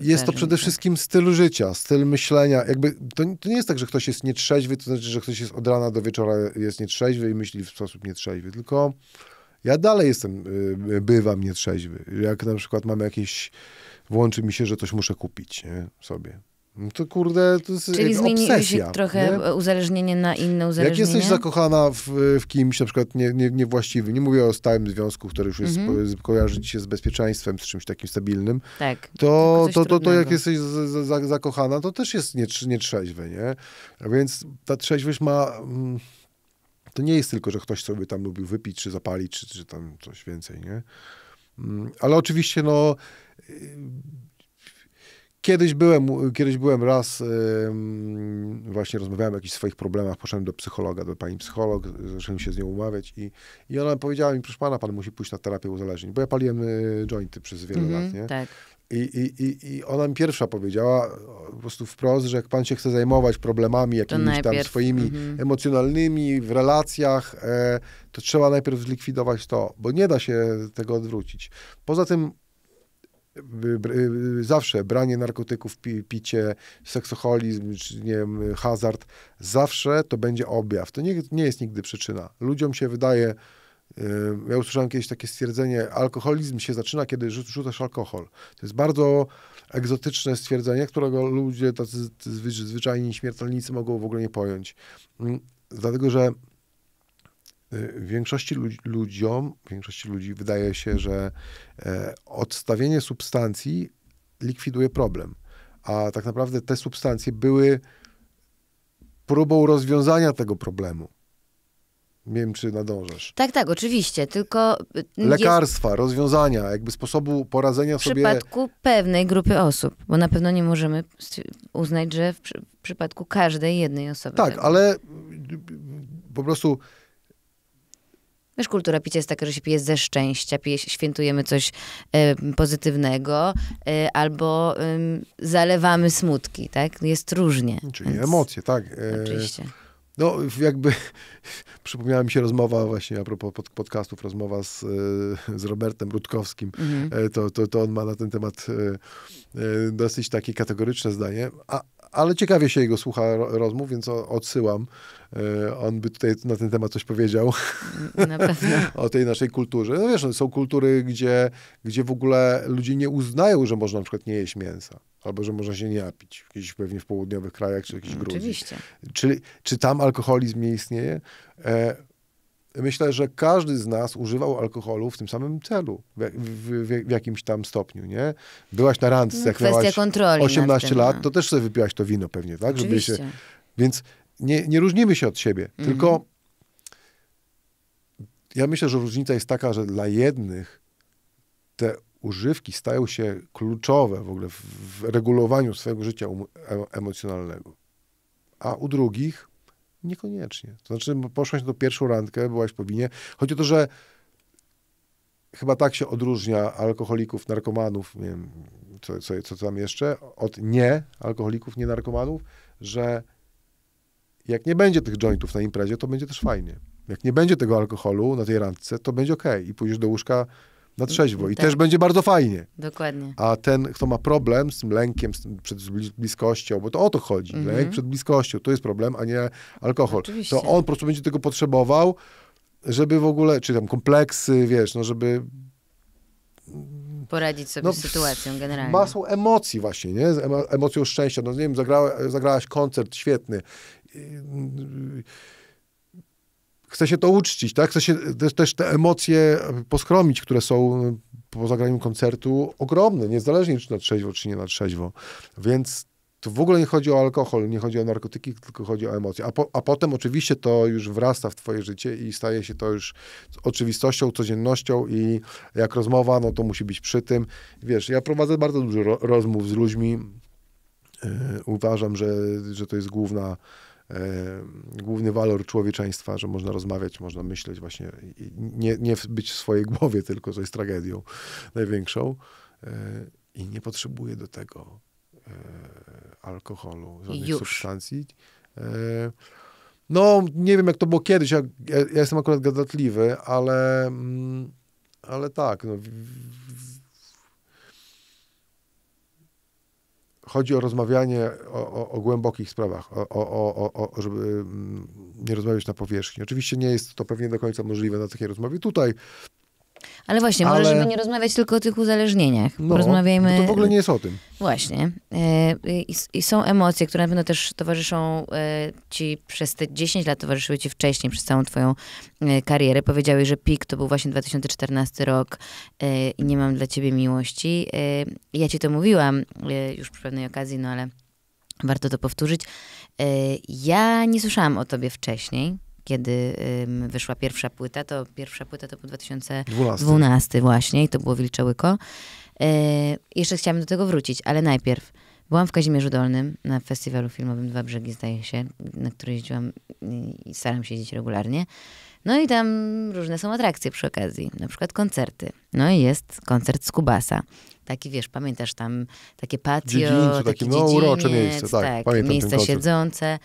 Jest to przede tak. wszystkim styl życia, styl myślenia. Jakby to, to, nie jest tak, że ktoś jest nietrzeźwy, to znaczy, że ktoś jest od rana do wieczora jest nietrzeźwy i myśli w sposób nietrzeźwy, tylko ja dalej jestem, y, bywam nietrzeźwy. Jak na przykład mam jakieś włączy mi się, że coś muszę kupić nie? sobie. No to kurde, to jest Czyli obsesja. trochę nie? uzależnienie na inne uzależnienie. Jak jesteś zakochana w, w kimś na przykład nie, nie, niewłaściwym, nie mówię o stałym związku, który już jest, mm -hmm. kojarzy się z bezpieczeństwem, z czymś takim stabilnym, tak, to, to, to, to, jak jesteś z, z, z, zakochana, to też jest trzeźwe, nie? A więc ta trzeźwość ma... Mm, to nie jest tylko, że ktoś sobie tam lubił wypić, czy zapalić, czy, czy tam coś więcej, nie? Mm, ale oczywiście, no Kiedyś byłem, kiedyś byłem raz, właśnie rozmawiałem o jakichś swoich problemach, poszedłem do psychologa, do pani psycholog, zacząłem się z nią umawiać i, i ona powiedziała mi, proszę pana, pan musi pójść na terapię uzależnień, bo ja paliłem e, jointy przez wiele mm -hmm, lat, nie? Tak. I, i, I ona mi pierwsza powiedziała po prostu wprost, że jak pan się chce zajmować problemami jakimiś tam swoimi mhm. emocjonalnymi w relacjach, e, to trzeba najpierw zlikwidować to, bo nie da się tego odwrócić. Poza tym zawsze branie narkotyków, picie, seksoholizm, czy nie wiem, hazard, zawsze to będzie objaw. To nie, nie jest nigdy przyczyna. Ludziom się wydaje, y, ja usłyszałem kiedyś takie stwierdzenie, alkoholizm się zaczyna, kiedy rzucasz alkohol. To jest bardzo egzotyczne stwierdzenie, którego ludzie, tacy zwyczajni śmiertelnicy mogą w ogóle nie pojąć. Mm, dlatego, że Y, większości ludzi, ludziom, większości ludzi wydaje się, że e, odstawienie substancji likwiduje problem. A tak naprawdę te substancje były próbą rozwiązania tego problemu. Nie wiem, czy nadążasz. Tak, tak, oczywiście, tylko... Y, Lekarstwa, jest... rozwiązania, jakby sposobu poradzenia w sobie... W przypadku pewnej grupy osób, bo na pewno nie możemy uznać, że w, przy, w przypadku każdej jednej osoby. Tak, ale y, po prostu Wiesz, kultura picia jest taka, że się pije ze szczęścia, pije, świętujemy coś y, pozytywnego y, albo y, zalewamy smutki, tak? Jest różnie. Czyli więc... emocje, tak. E, oczywiście. No, jakby <laughs> przypomniała mi się rozmowa właśnie a propos pod, podcastów, rozmowa z, e, z Robertem Rutkowskim. Mhm. To, to, to on ma na ten temat dosyć takie kategoryczne zdanie, a, ale ciekawie się jego słucha rozmów, więc odsyłam. E, on by tutaj na ten temat coś powiedział. <laughs> o tej naszej kulturze. No wiesz, no, są kultury, gdzie, gdzie w ogóle ludzie nie uznają, że można na przykład nie jeść mięsa. Albo że można się nie napić. Gdzieś pewnie w południowych krajach, czy jakiś Gruzji. Oczywiście. Czy, czy tam alkoholizm nie istnieje? E, myślę, że każdy z nas używał alkoholu w tym samym celu, w, w, w, w jakimś tam stopniu, nie? Byłaś na randce, no, jak miałaś 18 lat, no. to też sobie wypiłaś to wino pewnie, tak? Oczywiście. Żeby się, więc nie, nie różnimy się od siebie, mhm. tylko ja myślę, że różnica jest taka, że dla jednych te używki stają się kluczowe w ogóle w, w regulowaniu swojego życia um, emocjonalnego, a u drugich niekoniecznie. To znaczy, poszłaś na tą pierwszą randkę, byłaś po winie. Chodzi o to, że chyba tak się odróżnia alkoholików, narkomanów, nie wiem, co, co, co tam jeszcze, od nie alkoholików, nie narkomanów, że jak nie będzie tych jointów na imprezie, to będzie też fajnie. Jak nie będzie tego alkoholu na tej randce, to będzie ok i pójdziesz do łóżka na trzeźwo i tak. też będzie bardzo fajnie. Dokładnie. A ten, kto ma problem z tym lękiem z tym przed bliskością, bo to o to chodzi, mm lęk przed bliskością, to jest problem, a nie alkohol. Oczywiście. To on po prostu będzie tego potrzebował, żeby w ogóle, czy tam kompleksy, wiesz, no żeby poradzić sobie no, z sytuacją generalnie. Masą emocji właśnie, nie? Z emocją szczęścia. No nie wiem, zagrała, zagrałaś koncert świetny Y, y, chce się to uczcić, tak? Chce się też te emocje poskromić, które są po zagraniu koncertu ogromne, niezależnie czy na trzeźwo, czy nie na trzeźwo. Więc to w ogóle nie chodzi o alkohol, nie chodzi o narkotyki, tylko chodzi o emocje. A, po, a potem oczywiście to już wrasta w twoje życie i staje się to już oczywistością, codziennością i jak rozmowa, no to musi być przy tym. Wiesz, ja prowadzę bardzo dużo rozmów z ludźmi. Yy, uważam, że, że to jest główna E, główny walor człowieczeństwa, że można rozmawiać, można myśleć właśnie, nie, nie być w swojej głowie tylko, co jest tragedią największą. E, I nie potrzebuje do tego e, alkoholu, żadnych Już. substancji. No, nie wiem, jak to było kiedyś. Ja, ja jestem akurat gadatliwy, ale, mm, ale tak. No, w, w, chodzi o rozmawianie o, o, o głębokich sprawach, o, żeby mm, nie rozmawiać na powierzchni. Oczywiście nie jest to pewnie do końca możliwe na takiej rozmowie tutaj, ale właśnie, ale... może żeby nie rozmawiać tylko o tych uzależnieniach. No, Rozmawiajmy... to w ogóle nie jest o tym. Właśnie. E, I, I, są emocje, które na pewno też towarzyszą e, ci przez te 10 lat, towarzyszyły ci wcześniej, przez całą twoją e, karierę. Powiedziałeś, że pik to był właśnie 2014 rok i nie mam dla ciebie miłości. Ja ci to mówiłam już przy pewnej okazji, no ale warto to powtórzyć. Ja nie słyszałam o tobie wcześniej kiedy wyszła pierwsza płyta, to pierwsza płyta to był 2012 12. właśnie i to było Wilczołyko. E, jeszcze chciałam do tego wrócić, ale najpierw byłam w Kazimierzu Dolnym na festiwalu filmowym Dwa Brzegi, zdaje się, na który jeździłam i staram się jeździć regularnie. No i tam różne są atrakcje przy okazji, na przykład koncerty. No i jest koncert z Kubasa. Taki, wiesz, pamiętasz tam takie patio, Dziedzińcu, takie, takie no, urocze miejsce, tak, tak miejsca siedzące.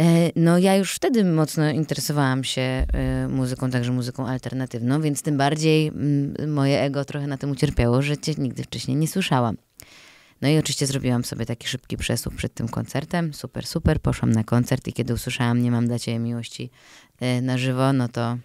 E, no, ja już wtedy mocno interesowałam się e, muzyką, także muzyką alternatywną, więc tym bardziej mm, moje ego trochę na tym ucierpiało, że cię nigdy wcześniej nie słyszałam. No i oczywiście zrobiłam sobie taki szybki przesłuch przed tym koncertem. Super, super. Poszłam na koncert i kiedy usłyszałam Nie mam dla ciebie miłości e, na żywo, no to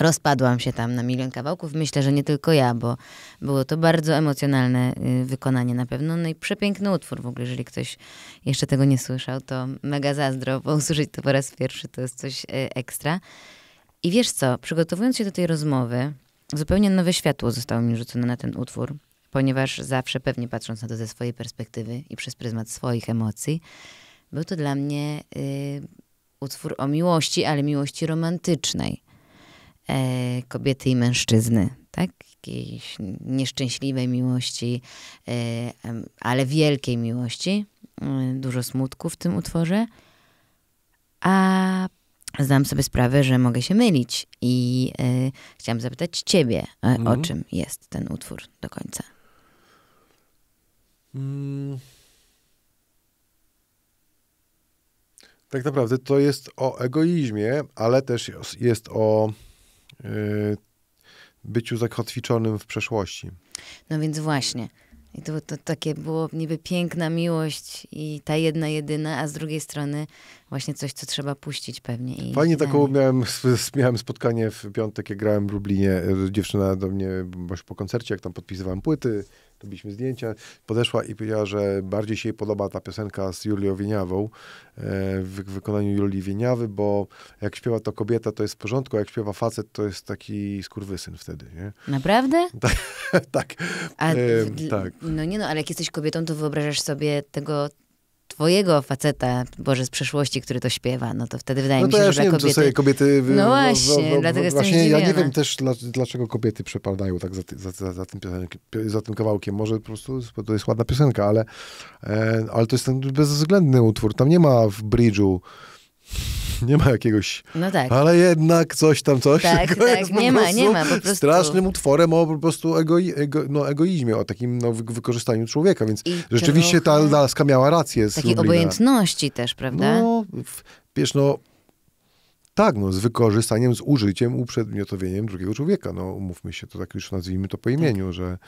Rozpadłam się tam na milion kawałków. Myślę, że nie tylko ja, bo było to bardzo emocjonalne y, wykonanie na pewno. No i przepiękny utwór w ogóle, jeżeli ktoś jeszcze tego nie słyszał, to mega zazdro, bo <laughs> usłyszeć to po raz pierwszy to jest coś y, ekstra. I wiesz co, przygotowując się do tej rozmowy, zupełnie nowe światło zostało mi rzucone na ten utwór, ponieważ zawsze pewnie patrząc na to ze swojej perspektywy i przez pryzmat swoich emocji, był to dla mnie y, utwór o miłości, ale miłości romantycznej E, kobiety i mężczyzny, tak? Jakiejś nieszczęśliwej miłości, e, ale wielkiej miłości. E, dużo smutku w tym utworze. A znam sobie sprawę, że mogę się mylić i chciałam zapytać ciebie, mhm. o czym jest ten utwór do końca. Mm. Tak naprawdę to jest o egoizmie, ale też jest o Y, byciu zakotwiczonym w przeszłości. No więc właśnie. I to, to takie było niby piękna miłość i ta jedna jedyna, a z drugiej strony właśnie coś, co trzeba puścić pewnie. I Fajnie taką miałem, miałem spotkanie w piątek, jak grałem w Lublinie. E, dziewczyna do mnie, właśnie po koncercie, jak tam podpisywałem płyty, robiliśmy zdjęcia, podeszła i powiedziała, że bardziej się jej podoba ta piosenka z Julią Wieniawą e, w wykonaniu Julii Wieniawy, bo jak śpiewa to kobieta, to jest w porządku, a jak śpiewa facet, to jest taki skurwysyn wtedy, nie? Naprawdę? <laughs> Tak, tak. A, tak. No nie no, ale jak jesteś kobietą, to wyobrażasz sobie tego twojego faceta, Boże, z przeszłości, który to śpiewa, no to wtedy wydaje no mi się, ja że nie wiem, kobiety... kobiety... No właśnie, no, no, dlatego właśnie, jestem zdziwiona. Ja nie wiem też, dlaczego kobiety przepadają tak za, za, za, tym za, tym, kawałkiem. Może po prostu to jest ładna piosenka, ale, e, ale to jest ten bezwzględny utwór. Tam nie ma w bridge'u <laughs> nie ma jakiegoś, no tak. ale jednak coś tam, coś. Tak, <laughs> tak, nie ma, nie ma. Po prostu... Strasznym utworem o po prostu ego, ego, no, egoizmie, o takim no, wykorzystaniu człowieka, więc I rzeczywiście ta laska miała rację. Z Takiej Lublina. obojętności też, prawda? No, wiesz, no, tak, no, z wykorzystaniem, z użyciem, uprzedmiotowieniem drugiego człowieka. No, umówmy się, to tak już nazwijmy to po tak. imieniu, tak. że,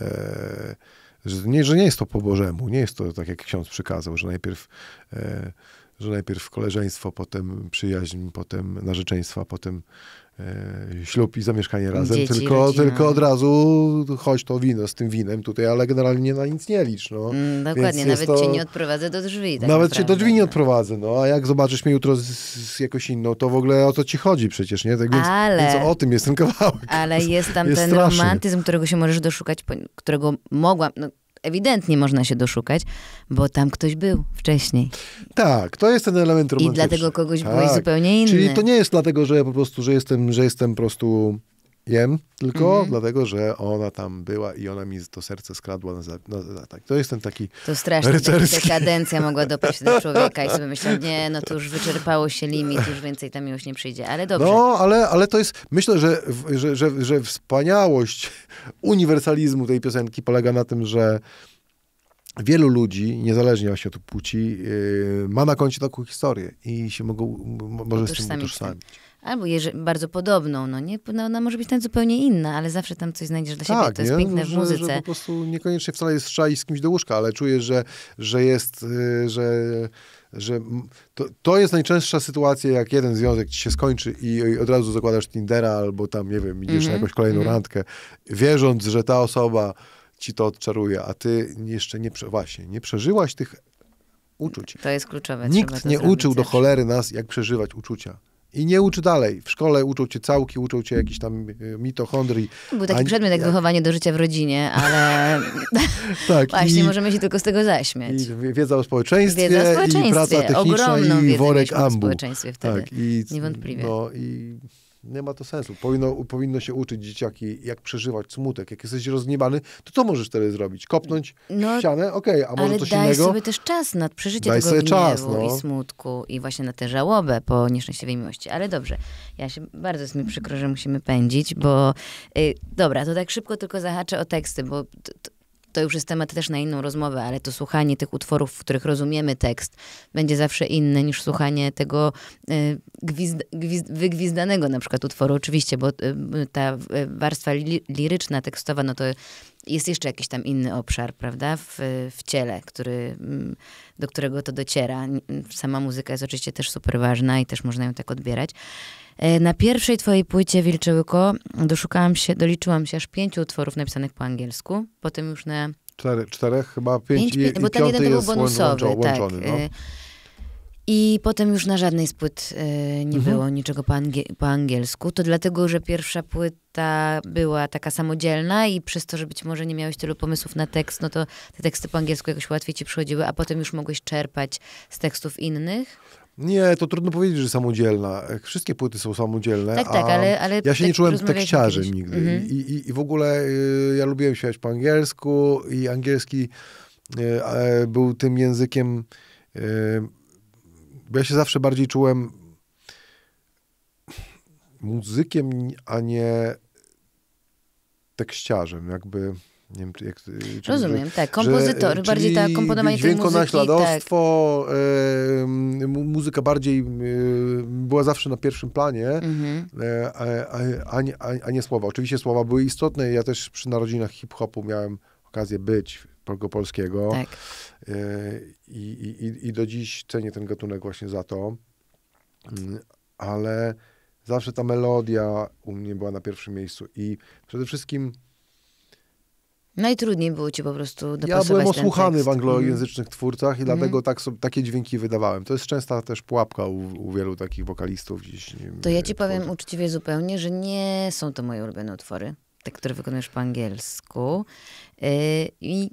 e, że, nie, że nie jest to po Bożemu, nie jest to tak, jak ksiądz przykazał, że najpierw e, że najpierw koleżeństwo, potem przyjaźń, potem narzeczeństwo, potem e, ślub i zamieszkanie razem. Dzieci, tylko, tylko od razu chodź to wino z tym winem tutaj, ale generalnie na nic nie licz. No. Mm, dokładnie, nawet to, cię nie odprowadzę do drzwi. Tak nawet cię do drzwi nie odprowadzę, no a jak zobaczysz mnie jutro z, z jakoś inną, to w ogóle o co ci chodzi przecież, nie? Tak więc, ale, więc o tym jest ten kawałek. Ale jest tam jest ten straszny. romantyzm, którego się możesz doszukać, którego mogłam... No, ewidentnie można się doszukać, bo tam ktoś był wcześniej. Tak, to jest ten element romantyczny. I dlatego kogoś tak. byłeś zupełnie inny. Czyli to nie jest dlatego, że ja po prostu, że jestem, że jestem po prostu jem, tylko mm -hmm. dlatego, że ona tam była i ona mi to serce skradła na, na, na tak. To jest ten taki To strasznie, rycerski. dekadencja mogła <laughs> dopaść do człowieka i sobie myślałem, nie, no to już wyczerpało się limit, już więcej tam już nie przyjdzie, ale dobrze. No, ale, ale to jest, myślę, że, że, że, że wspaniałość uniwersalizmu tej piosenki polega na tym, że wielu ludzi, niezależnie właśnie od płci, yy, ma na koncie taką historię i się mogą, może Otóż z tym utożsamić albo bardzo podobną, no nie? No, ona może być nawet zupełnie inna, ale zawsze tam coś znajdziesz dla tak, siebie, to nie? jest piękne w muzyce. Że, po prostu niekoniecznie wcale jest trzeba z kimś do łóżka, ale czujesz, że, że jest, y, że że to, to jest najczęstsza sytuacja, jak jeden związek ci się skończy i, od razu zakładasz Tindera albo tam, nie wiem, idziesz mm-hmm, na mhm, jakąś kolejną mm-hmm. randkę, wierząc, że ta osoba ci to odczaruje, a ty jeszcze nie, właśnie, nie przeżyłaś tych uczuć. To jest kluczowe. Nikt nie uczył do cholery nas, jak przeżywać uczucia. I nie uczy dalej. W szkole uczą cię całki, uczą cię jakichś tam e, mitochondrii. Był taki a... przedmiot jak wychowanie do życia w rodzinie, ale <laughs> tak, właśnie i... możemy się tylko z tego zaśmiać. I wiedza o społeczeństwie, wiedza o społeczeństwie i praca techniczna i worek ambu. O społeczeństwie wtedy, tak, i, niewątpliwie. No, i nie ma to sensu. Powinno, powinno się uczyć dzieciaki, jak przeżywać smutek. Jak jesteś rozgniewany, to co możesz wtedy zrobić? Kopnąć no, ścianę? Okej, okay, a może coś innego? Ale daj sobie też czas na przeżycie daj tego sobie czas, no. i smutku i właśnie na tę żałobę po nieszczęśliwej miłości. Ale dobrze, ja się bardzo jest mi przykro, że musimy pędzić, bo yy, dobra, to tak szybko tylko zahaczę o teksty, bo to już jest temat też na inną rozmowę, ale to słuchanie tych utworów, w których rozumiemy tekst, będzie zawsze inne niż słuchanie tego gwizd, e, gwizd, wygwizdanego na przykład utworu. Oczywiście, bo e, ta e, warstwa li, liryczna, tekstowa, no to jest jeszcze jakiś tam inny obszar, prawda, w, w ciele, który, mm, do którego to dociera. Sama muzyka jest oczywiście też super ważna i też można ją tak odbierać. E, na pierwszej twojej płycie Wilczyłyko doszukałam się, doliczyłam się aż pięciu utworów napisanych po angielsku, potem już na... Cztery, czterech, chyba pięć, pięć i, i Bo ten jeden to był bonusowy, tak. łączony, tak. no. E, I potem już na żadnej z płyt y, nie mhm. było niczego po, angie- po, angielsku. To dlatego, że pierwsza płyta była taka samodzielna i przez to, że być może nie miałeś tylu pomysłów na tekst, no to te teksty po angielsku jakoś łatwiej ci przychodziły, a potem już mogłeś czerpać z tekstów innych. Nie, to trudno powiedzieć, że samodzielna. Wszystkie płyty są samodzielne. Tak, tak, ale, ale ja się tak nie czułem tekściarzem nigdy. Mhm. I, i, I w ogóle y, ja lubiłem śpiewać po angielsku i angielski y, y, był tym językiem. Y, ja się zawsze bardziej czułem muzykiem, a nie tekściarzem. Jakby nie wiem, czy jak, czy Rozumiem, tak. Kompozytor, że, e, bardziej tak komponowanie Dźwiękonaśladowstwo, tak. E, muzyka bardziej e, była zawsze na pierwszym planie, mhm. e, a, a, a, a, nie słowa. Oczywiście słowa były istotne. Ja też przy narodzinach hip-hopu miałem okazję być polskiego. Tak. E, I, i, I do dziś cenię ten gatunek właśnie za to. Mm, ale zawsze ta melodia u mnie była na pierwszym miejscu. I przede wszystkim Najtrudniej było ci po prostu dopasować Ja byłem osłuchany w anglojęzycznych mm. twórcach i mm. dlatego tak, takie dźwięki wydawałem. To jest częsta też pułapka u, u wielu takich wokalistów gdzieś. to ja ci powiem uczciwie zupełnie, że nie są to moje ulubione utwory, te, które wykonujesz po angielsku. Yy, I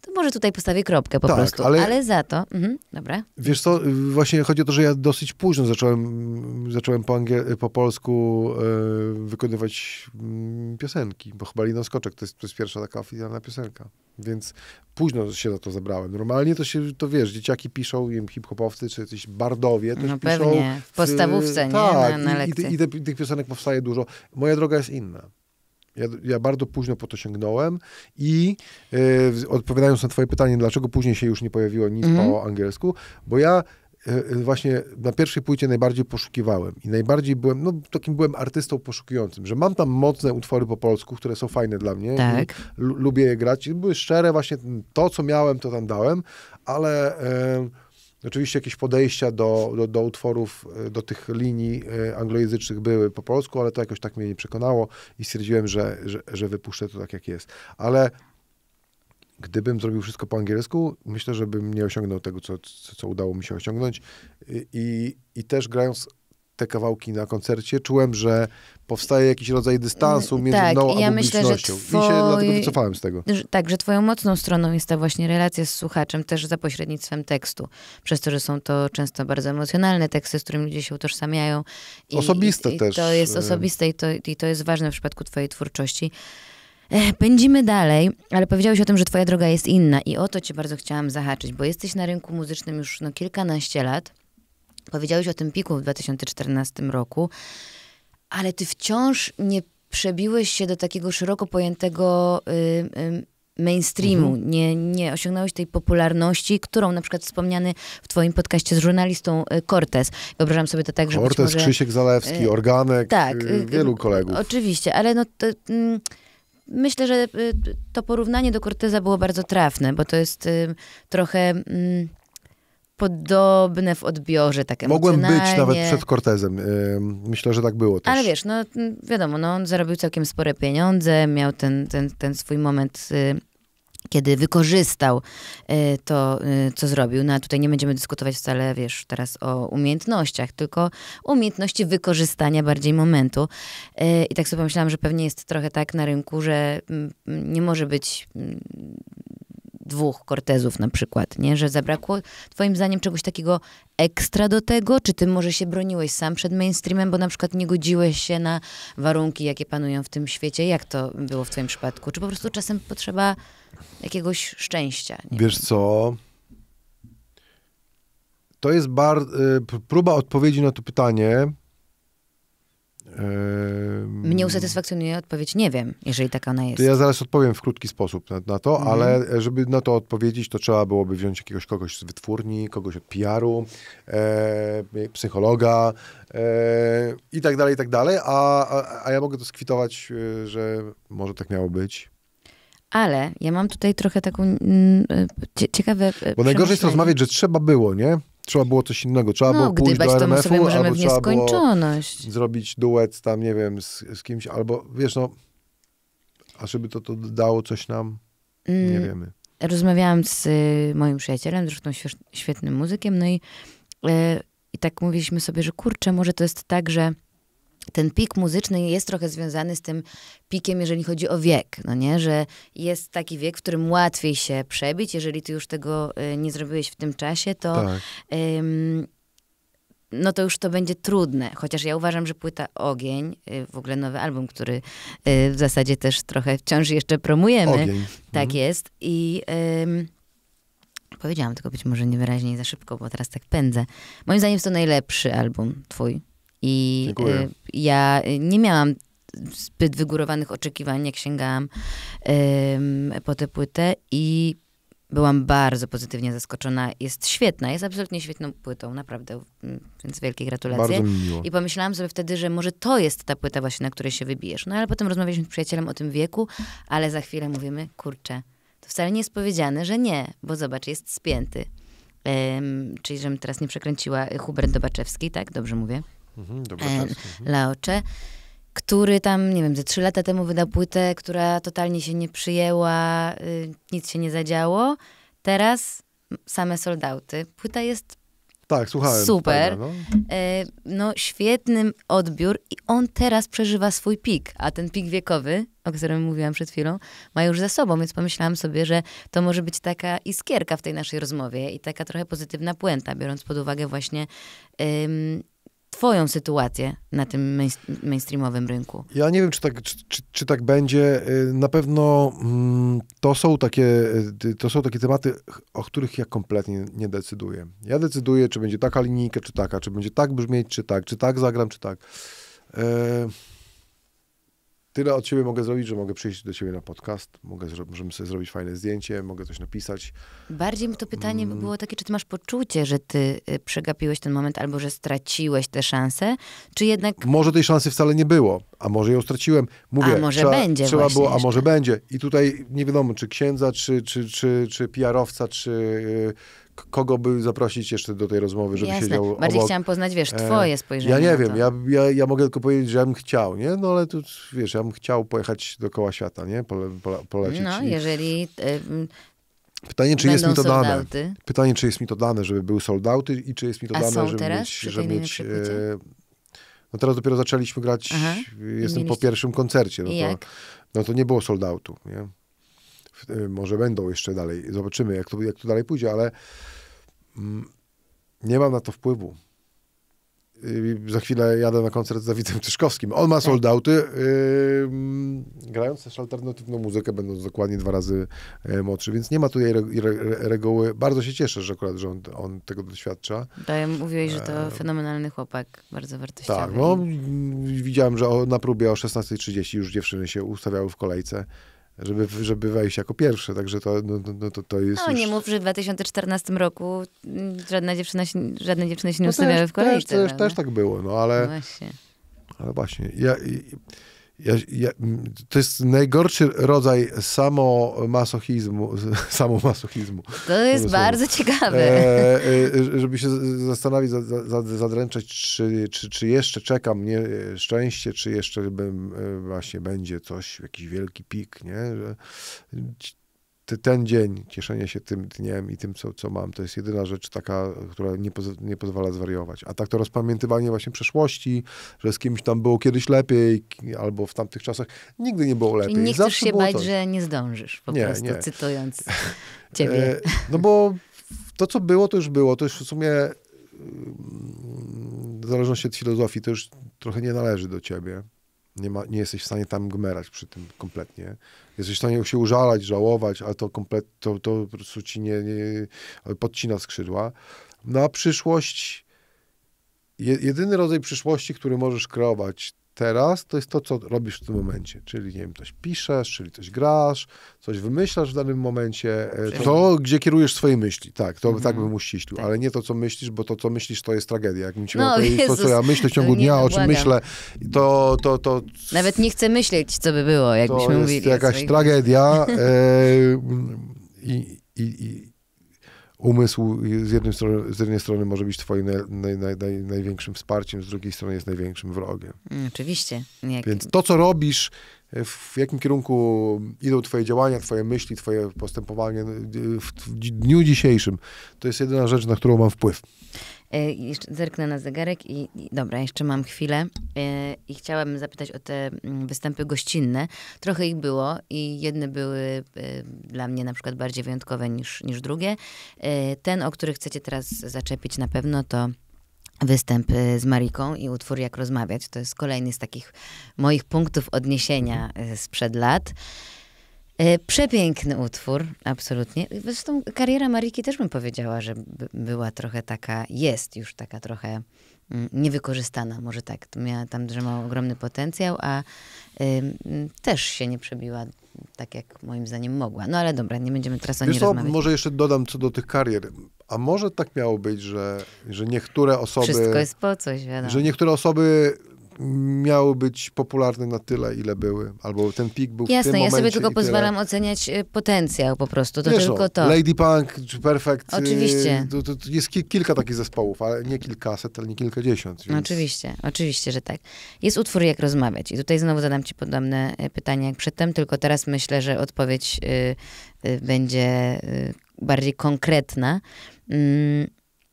to może tutaj postawię kropkę po tak, prostu, ale, ale za to. Mhm, dobra. Wiesz co, właśnie chodzi o to, że ja dosyć późno zacząłem, zacząłem po, angiel- po polsku e, wykonywać m, mm, piosenki, bo chyba Lino Skoczek to jest, to jest pierwsza taka oficjalna piosenka. Więc późno się za to zabrałem. Normalnie to się, to wiesz, dzieciaki piszą, wiem, hip-hopowcy czy jacyś bardowie też no piszą. pewnie, w podstawówce, nie? Tak, na, na i, i, i, te, i tych piosenek powstaje dużo. Moja droga jest inna. Ja, ja, bardzo późno po to sięgnąłem i yy, odpowiadając na twoje pytanie, dlaczego później się już nie pojawiło nic mm po angielsku, bo ja e, właśnie na pierwszej płycie najbardziej poszukiwałem i najbardziej byłem, no takim byłem artystą poszukującym, że mam tam mocne utwory po polsku, które są fajne dla mnie, tak. lubię je grać, były szczere właśnie, to co miałem, to tam dałem, ale... Oczywiście jakieś podejścia do, do, do, utworów, e, do tych linii e, anglojęzycznych były po polsku, ale to jakoś tak mnie nie przekonało i stwierdziłem, że, że, że wypuszczę to tak, jak jest. Ale gdybym zrobił wszystko po angielsku, myślę, że bym nie osiągnął tego, co, co, co udało mi się osiągnąć. I, I też grając te kawałki na koncercie, czułem, że, powstaje jakiś rodzaj dystansu mm, między tak, mną a ja publicznością. Myślę, że twoi... I się dlatego wycofałem z tego. Tak, że twoją mocną stroną jest ta właśnie relacja z słuchaczem, też za pośrednictwem tekstu. Przez to, że są to często bardzo emocjonalne teksty, z którymi ludzie się utożsamiają. I, osobiste i, i też. to jest e. osobiste i to, i to jest ważne w przypadku twojej twórczości. Pędzimy dalej, ale powiedziałeś o tym, że twoja droga jest inna i o to cię bardzo chciałam zahaczyć, bo jesteś na rynku muzycznym już no, kilkanaście lat. Powiedziałeś o tym piku w 2014 roku ale ty wciąż nie przebiłeś się do takiego szeroko pojętego y, y, mainstreamu, mhm. nie, nie osiągnąłeś tej popularności, którą na przykład wspomniany w twoim podcaście z żurnalistą y, Cortez. Wyobrażam sobie to tak, że Cortez, może... Krzysiek Zalewski, y, Organek, tak, y, wielu kolegów. Oczywiście, ale no to, mm, myślę, że to porównanie do Corteza było bardzo trafne, bo to jest trochę... Mm, podobne w odbiorze, tak Mogłem być nawet przed Cortezem. Myślę, że tak było też. Ale wiesz, no mm, wiadomo, no, on zarobił całkiem spore pieniądze, miał ten, ten, ten swój moment y, kiedy wykorzystał y, to, y, co zrobił. No a tutaj nie będziemy dyskutować wcale, wiesz, teraz o umiejętnościach, tylko umiejętności wykorzystania bardziej momentu. I tak sobie pomyślałam, że pewnie jest trochę tak na rynku, że mm, nie może być mm, dwóch Cortezów na przykład, nie? Że zabrakło twoim zdaniem czegoś takiego ekstra do tego? Czy ty może się broniłeś sam przed mainstreamem, bo na przykład nie godziłeś się na warunki, jakie panują w tym świecie? Jak to było w twoim przypadku? Czy po prostu czasem potrzeba jakiegoś szczęścia? Nie Wiesz wiem. co? To jest bar... Y, próba odpowiedzi na to pytanie mnie usatysfakcjonuje odpowiedź nie wiem, jeżeli taka ona jest. Ja zaraz odpowiem w krótki sposób na, na to, mm. ale e, żeby na to odpowiedzieć, to trzeba byłoby wziąć jakiegoś kogoś z wytwórni, kogoś od PR-u, e, psychologa e, i tak dalej, i tak dalej, a, a, a ja mogę to skwitować, e, że może tak miało być. Ale ja mam tutaj trochę taką e, ciekawe. Bo najgorzej jest rozmawiać, że trzeba było, nie? Trzeba było coś innego. Trzeba no, było pójść do RMF-u, albo trzeba było zrobić duet tam, nie wiem, z, z kimś, albo wiesz, no, a żeby to, to dało coś nam, mm, nie wiemy. Rozmawiałam z y, moim przyjacielem, zresztą świetnym muzykiem, no i, y, i tak mówiliśmy sobie, że kurczę, może to jest tak, że ten pik muzyczny jest trochę związany z tym pikiem, jeżeli chodzi o wiek, no nie? Że jest taki wiek, w którym łatwiej się przebić, jeżeli ty już tego y, nie zrobiłeś w tym czasie, to... Tak. Ym, no to już to będzie trudne. Chociaż ja uważam, że płyta Ogień, y, w ogóle nowy album, który y, w zasadzie też trochę wciąż jeszcze promujemy. Ogień. Tak mhm. jest. I ym, powiedziałam tylko być może niewyraźnie za szybko, bo teraz tak pędzę. Moim zdaniem jest to najlepszy album twój. I Dziękuję. E, ja nie miałam zbyt wygórowanych oczekiwań, jak sięgałam po tę płytę i byłam bardzo pozytywnie zaskoczona. Jest świetna, jest absolutnie świetną płytą, naprawdę, więc wielkie gratulacje. Bardzo miło. I pomyślałam sobie wtedy, że może to jest ta płyta właśnie, na której się wybijesz. No ale potem rozmawialiśmy z przyjacielem o tym wieku, ale za chwilę mówimy, kurczę, to wcale nie jest powiedziane, że nie, bo zobacz, jest spięty. Um, czyli, żebym teraz nie przekręciła, Hubert Dobaczewski, tak? Dobrze mówię? Mhm, e, mhm, Laocze, który tam, nie wiem, ze trzy lata temu wydał płytę, która totalnie się nie przyjęła, y, nic się nie zadziało. Teraz same soldauty. Płyta jest tak, słuchałem. Super. no. E, no. świetny odbiór i on teraz przeżywa swój pik, a ten pik wiekowy, o którym mówiłam przed chwilą, ma już za sobą, więc pomyślałam sobie, że to może być taka iskierka w tej naszej rozmowie i taka trochę pozytywna puenta, biorąc pod uwagę właśnie swoją sytuację na tym mainstreamowym rynku. Ja nie wiem, czy tak, czy, czy, czy tak będzie. Y, na pewno mm, to, są takie, y, to są takie tematy, o których ja kompletnie nie decyduję. Ja decyduję, czy będzie taka linijka, czy taka, czy będzie tak brzmieć, czy tak, czy tak zagram, czy tak. Yy tyle od ciebie mogę zrobić, że mogę przyjść do ciebie na podcast, mogę, możemy sobie zrobić fajne zdjęcie, mogę coś napisać. Bardziej mi to pytanie mm. było takie, czy ty masz poczucie, że ty y, przegapiłeś ten moment albo że straciłeś tę szansę, czy jednak... Może tej szansy wcale nie było, a może ją straciłem. Mówię, a może trzeba, będzie trzeba było, A może będzie. I tutaj nie wiadomo, czy księdza, czy, czy, czy, czy PR-owca, czy y, kogo by zaprosić jeszcze do tej rozmowy, żeby Jasne. siedział Bardziej obok. chciałam poznać, wiesz, e, twoje spojrzenie. Ja nie wiem, ja, ja, ja mogę tylko powiedzieć, że ja bym chciał, nie? No ale tu, wiesz, ja bym chciał pojechać dookoła świata, nie? Pole, pole, polecieć. No, i... jeżeli... Y Pytanie, czy jest mi to dane. Pytanie, czy jest mi to dane, żeby były soldauty i czy jest mi to A dane, żeby teraz? mieć... Żeby mieć e... no teraz dopiero zaczęliśmy grać, Aha. jestem Mieliście... po pierwszym koncercie. No to, no to nie było soldautu, nie? Y, może będą jeszcze dalej. Zobaczymy, jak to, jak to dalej pójdzie, ale mm, nie mam na to wpływu. Y, za chwilę jadę na koncert z Dawidem Tyszkowskim. On ma soldauty, yy, mm, grając też alternatywną muzykę, będąc dokładnie dwa razy yy, młodszy, więc nie ma tutaj jej reguły. Bardzo się cieszę, że akurat że on, on tego doświadcza. Daję, mówiłeś, że to e, fenomenalny chłopak, bardzo wartościowy. Tak, no widziałem, że o, na próbie o 16.30 już dziewczyny się ustawiały w kolejce żeby, żeby wejść jako pierwsze, także to, no, no, no to, to jest No już... nie mów, że w 2014 roku żadna dziewczyna się, żadne dziewczyny się nie no ustawiały też, w kolejce. Też, też, też tak było, no ale... No właśnie. Ale właśnie, ja, i, ja, ja, to jest najgorszy rodzaj samomasochizmu. <laughs> samomasochizmu to jest bardzo ciekawe. E, e, e żeby się zastanowić, zadręczać, czy, czy, czy jeszcze czeka mnie e, szczęście, czy jeszcze bym, właśnie będzie coś, jakiś wielki pik, nie? Że ten dzień, cieszenie się tym dniem i tym, co, co mam, to jest jedyna rzecz taka, która nie, poz nie pozwala zwariować. A tak to rozpamiętywanie właśnie przeszłości, że z kimś tam było kiedyś lepiej, albo w tamtych czasach, nigdy nie było lepiej. Czyli nie chcesz Zawsze się bać, że nie zdążysz, po nie, prostu nie. cytując <laughs> e, ciebie. no bo to, co było, to już było. To już w sumie mm, w zależności od filozofii, to już trochę nie należy do ciebie. Nie, ma, nie jesteś w stanie tam gmerać przy tym kompletnie. Jesteś w stanie się użalać, żałować, ale to, komplet, to, to po prostu ci nie, nie podcina skrzydła. Na no, przyszłość, jedyny rodzaj przyszłości, który możesz kreować, teraz, to jest to, co robisz w tym momencie. Czyli, nie wiem, coś piszesz, czyli coś grasz, coś wymyślasz w danym momencie. E, to, gdzie kierujesz swoje myśli, tak, to tak mhm. tak bym uściślił, tak. ale nie to, co myślisz, bo to, co myślisz, to jest tragedia. Jak mi się no, to, co ja myślę w ciągu dnia, o czym myślę, to, to, to... Nawet nie chcę myśleć, co by było, jakbyśmy mówili. To jest jakaś tragedia. E, <laughs> i, i, i umysł z, jednej strony, z jednej strony może być twoim naj, naj, naj, największym wsparciem, z drugiej strony jest największym wrogiem. Mm, oczywiście. Nie. Więc to, co robisz, e, w jakim kierunku idą twoje działania, twoje myśli, twoje postępowanie e, w dniu dzisiejszym, to jest jedyna rzecz, na którą mam wpływ. E, jeszcze zerknę na zegarek i, i dobra, jeszcze mam chwilę e, i chciałabym zapytać o te mm, występy gościnne. Trochę ich było i jedne były e, dla mnie na przykład bardziej wyjątkowe niż, niż drugie. Ten, o który chcecie teraz zaczepić na pewno, to występ z Mariką i utwór Jak rozmawiać. To jest kolejny z takich moich punktów odniesienia sprzed lat. E, przepiękny utwór, absolutnie. Zresztą kariera Mariki też bym powiedziała, że była trochę taka, jest już taka trochę mm, niewykorzystana, może tak. Miała tam drzemał ogromny potencjał, a y, też się nie przebiła tak, jak moim zdaniem mogła. No ale dobra, nie będziemy teraz o niej rozmawiać. Może jeszcze dodam co do tych karier. A może tak miało być, że, że niektóre osoby... Wszystko jest po coś, wiadomo. Że niektóre osoby miały być popularne na tyle, ile były. Albo ten pik był Jasne, w tym ja ja sobie tylko pozwalam oceniać y, potencjał po prostu, to Wiesz, tylko no, to. Lady Punk czy Perfect. Y, oczywiście. To, to, to jest kilka takich zespołów, ale nie kilkaset, ale nie kilkadziesiąt. Więc... Oczywiście, oczywiście, że tak. Jest utwór Jak rozmawiać i tutaj znowu zadam ci podobne y, pytanie jak przedtem, tylko teraz myślę, że odpowiedź y, y, będzie y, bardziej konkretna. Mm,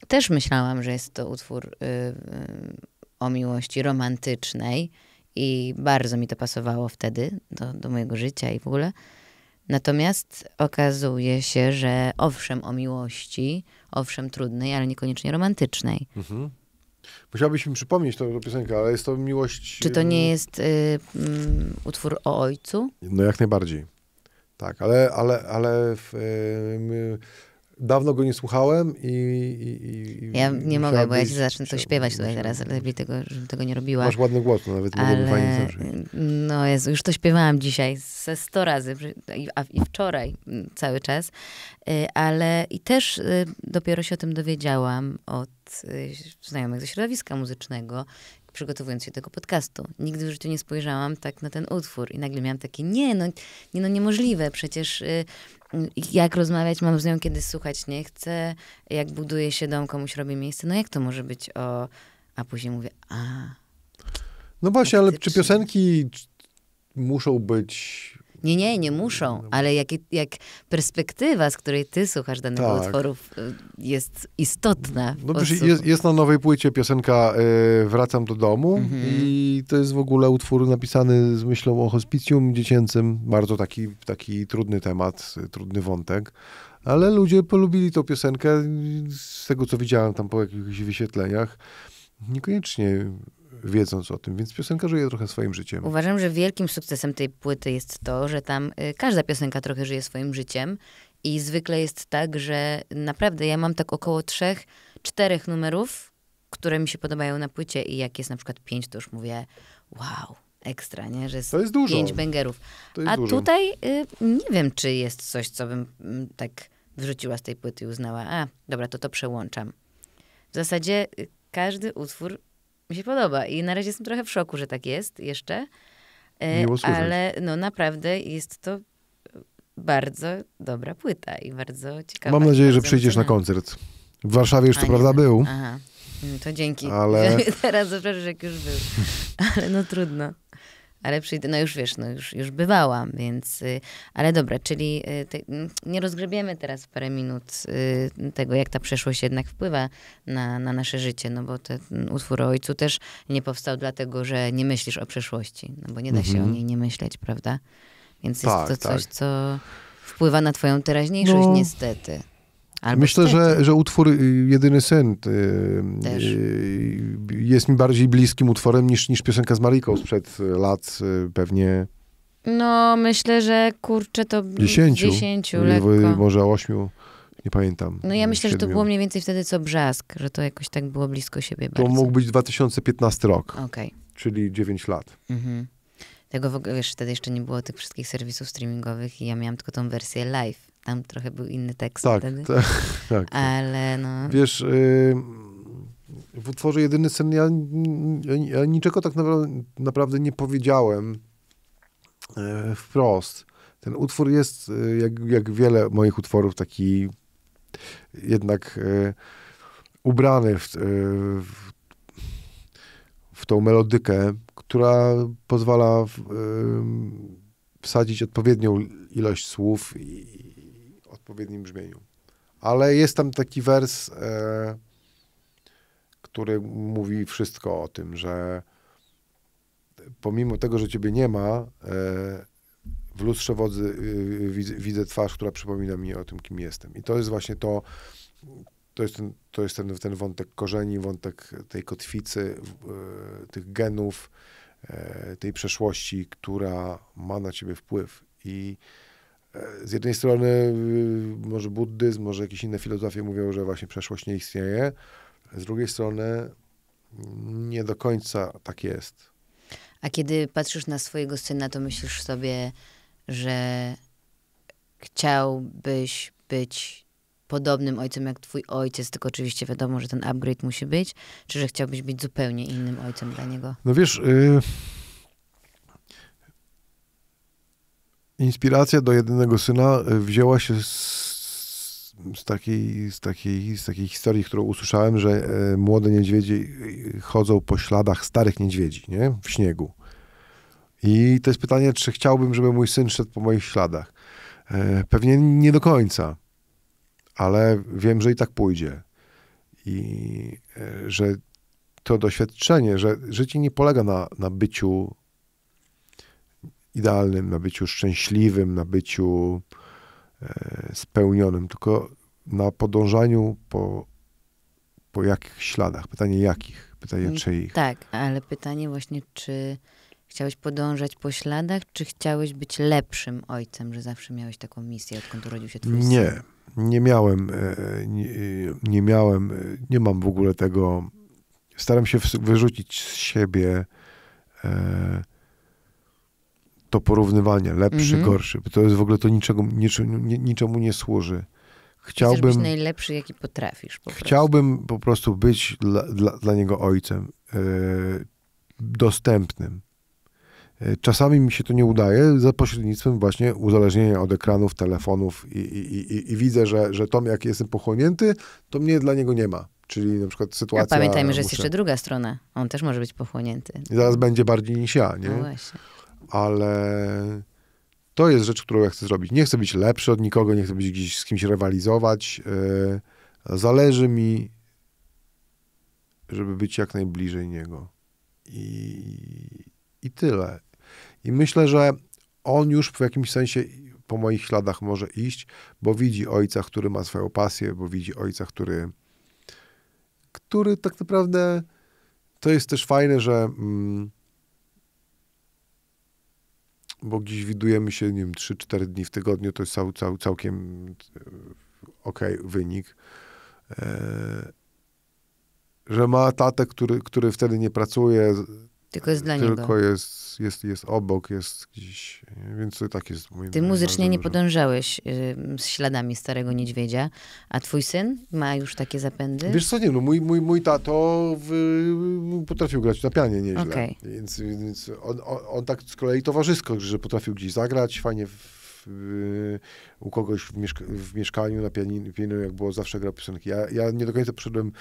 też myślałam, że jest to utwór y, y, o miłości romantycznej i bardzo mi to pasowało wtedy do, do mojego życia i w ogóle. Natomiast okazuje się, że owszem o miłości, owszem trudnej, ale niekoniecznie romantycznej. Mhm. Musiałabyś mi przypomnieć tę piosenkę, ale jest to miłość. Czy to nie jest y, mm, utwór o ojcu? No jak najbardziej. Tak, ale, ale, ale w, y, y, dawno go nie słuchałem i... i, i ja nie mogę, bo ja ci zacznę to śpiewać tutaj teraz, ale lepiej tego, żebym tego nie robiła. Masz ładny głos, no, nawet ale... fajnie No Jezu, już to śpiewałam dzisiaj ze 100 razy, a i wczoraj mm, cały czas, y, ale i też y, dopiero się o tym dowiedziałam od y, znajomych ze środowiska muzycznego, przygotowując się do tego podcastu. Nigdy w życiu nie spojrzałam tak na ten utwór i nagle miałam takie, nie, no, nie, no niemożliwe, przecież y, jak rozmawiać mam z nią, kiedy słuchać nie chcę, jak buduje się dom, komuś robię miejsce, no jak to może być o... A później mówię, a... No właśnie, ale czy piosenki muszą być nie, nie, nie muszą, ale jak, jak perspektywa, z której ty słuchasz danego tak. utworu jest istotna. No, jest, jest na nowej płycie piosenka y, Wracam do domu mhm. i to jest w ogóle utwór napisany z myślą o hospicjum dziecięcym. Bardzo taki, taki trudny temat, trudny wątek. Ale ludzie polubili tą piosenkę, z tego co widziałem tam po jakichś wyświetleniach. Niekoniecznie wiedząc o tym, więc piosenka żyje trochę swoim życiem. Uważam, że wielkim sukcesem tej płyty jest to, że tam y, każda piosenka trochę żyje swoim życiem i zwykle jest tak, że naprawdę ja mam tak około trzech, czterech numerów, które mi się podobają na płycie i jak jest na przykład pięć, to już mówię wow, ekstra, nie? Że jest, to jest dużo. pięć bangerów. A dużo. tutaj y, nie wiem, czy jest coś, co bym m, mm, tak wrzuciła z tej płyty i uznała, a dobra, to to przełączam. W zasadzie y, każdy utwór mi się podoba. I na razie jestem trochę w szoku, że tak jest jeszcze. E, ale no naprawdę jest to e, bardzo dobra płyta i bardzo ciekawa. Mam nadzieję, że przyjdziesz na koncert. W Warszawie już to prawda był. Aha. Mm, to dzięki. Ale... <laughs> Teraz zapraszam, jak już był. Ale no trudno ale przyjdę, no już wiesz, no już, już bywałam, więc, y, ale dobra, czyli y, te, nie rozgrzebiemy teraz parę minut y, tego, jak ta przeszłość jednak wpływa na, na nasze życie, no bo ten utwór o ojcu też nie powstał dlatego, że nie myślisz o przeszłości, no bo nie da się mhm. o niej nie myśleć, prawda? Więc tak, jest to coś, tak. co wpływa na twoją teraźniejszość no. niestety. Albo Myślę, że, że utwór y, Jedyny Syn y, y, jest mi bardziej bliskim utworem niż, niż piosenka z Mariką sprzed y, lat pewnie. No, myślę, że kurczę to dziesięciu, dziesięciu może 8, nie pamiętam. No ja myślę, 7. że to było mniej więcej wtedy co Brzask, że to jakoś tak było blisko siebie To bardzo. mógł być 2015 rok, okay. czyli 9 lat. Mhm. Tego w ogóle, wiesz, wtedy jeszcze nie było tych wszystkich serwisów streamingowych i ja miałam tylko tą wersję live tam trochę był inny tekst tak, wtedy. Tak, <laughs> tak, tak. Ale no... Wiesz, yy, w utworze Jedyny sen ja, ja niczego tak naprawdę, nie powiedziałem e, wprost. Ten utwór jest, e, jak, jak wiele moich utworów, taki jednak e, ubrany w, w, w tą melodykę, która pozwala w, wsadzić odpowiednią ilość słów i, odpowiednim brzmieniu. Ale jest tam taki wers, e, który mówi wszystko o tym, że pomimo tego, że ciebie nie ma, e, w lustrze wodzy e, widzę, twarz, która przypomina mi o tym, kim jestem. I to jest właśnie to, to jest ten, to jest ten, ten wątek korzeni, wątek tej kotwicy, e, tych genów, e, tej przeszłości, która ma na ciebie wpływ. I E, z jednej strony y, może buddyzm, może jakieś inne filozofie mówią, że właśnie przeszłość nie istnieje, z drugiej strony nie do końca tak jest. A kiedy patrzysz na swojego syna, to myślisz sobie, że chciałbyś być podobnym ojcem jak twój ojciec, tylko oczywiście wiadomo, że ten upgrade musi być, czy że chciałbyś być zupełnie innym ojcem dla niego? No wiesz, y, Inspiracja do jedynego syna e, wzięła się z z takiej, z, takiej, z takiej historii, którą usłyszałem, że e, młode niedźwiedzie e, chodzą po śladach starych niedźwiedzi, nie? W śniegu. I to jest pytanie, czy chciałbym, żeby mój syn szedł po moich śladach. Pewnie nie do końca, ale wiem, że i tak pójdzie. I że to doświadczenie, że życie nie polega na, na byciu idealnym, na byciu szczęśliwym, na byciu e, spełnionym, tylko na podążaniu po, po jakich śladach. Pytanie jakich, pytanie mm, czyich. Tak, ale pytanie właśnie, czy chciałeś podążać po śladach, czy chciałeś być lepszym ojcem, że zawsze miałeś taką misję, odkąd urodził się twój Nie, syn? nie miałem, e, nie, e, nie miałem, nie mam w ogóle tego, staram się wyrzucić z siebie to porównywanie, lepszy, mhm. gorszy, to jest w ogóle to niczego, niczemu, niczemu nie służy. Chciałbym być najlepszy, jaki potrafisz. Po chciałbym po prostu być dla, dla, dla niego ojcem yy, dostępnym. E, czasami mi się to nie udaje za pośrednictwem właśnie uzależnienia od ekranów, telefonów i, i, i, i widzę, że, że Tom, jak jestem pochłonięty, to mnie dla niego nie ma czyli na przykład sytuacja... A pamiętajmy, że jest jeszcze druga strona. On też może być pochłonięty. I zaraz będzie bardziej niż ja, nie? No właśnie ale to jest rzecz, którą ja chcę zrobić. Nie chcę być lepszy od nikogo, nie chcę być gdzieś z kimś rywalizować. E, zależy mi, żeby być jak najbliżej niego. I, i tyle. I myślę, że on już w jakimś sensie po moich śladach może iść, bo widzi ojca, który ma swoją pasję, bo widzi ojca, który, który tak naprawdę to jest też fajne, że. Mm, bo dziś widujemy się, nie wiem, 3-4 dni w tygodniu, to jest cał, cał, całkiem e, okej wynik. E, że ma tatę, który, który wtedy nie pracuje, tylko jest dla tylko niego. Tylko jest, jest, jest obok, jest gdzieś. Więc tak jest. Moim Ty muzycznie nie podążałeś y, z śladami starego niedźwiedzia, a twój syn ma już takie zapędy? Wiesz co, nie no, mój, mój, mój tato w, potrafił grać na pianie nieźle. Okay. Więc, więc on, on, on, tak z kolei towarzysko, że potrafił gdzieś zagrać, fajnie w, u kogoś w, mieszka w mieszkaniu na pianinie, jak było, zawsze grał piosenki. Ja, ja nie do końca przyszedłem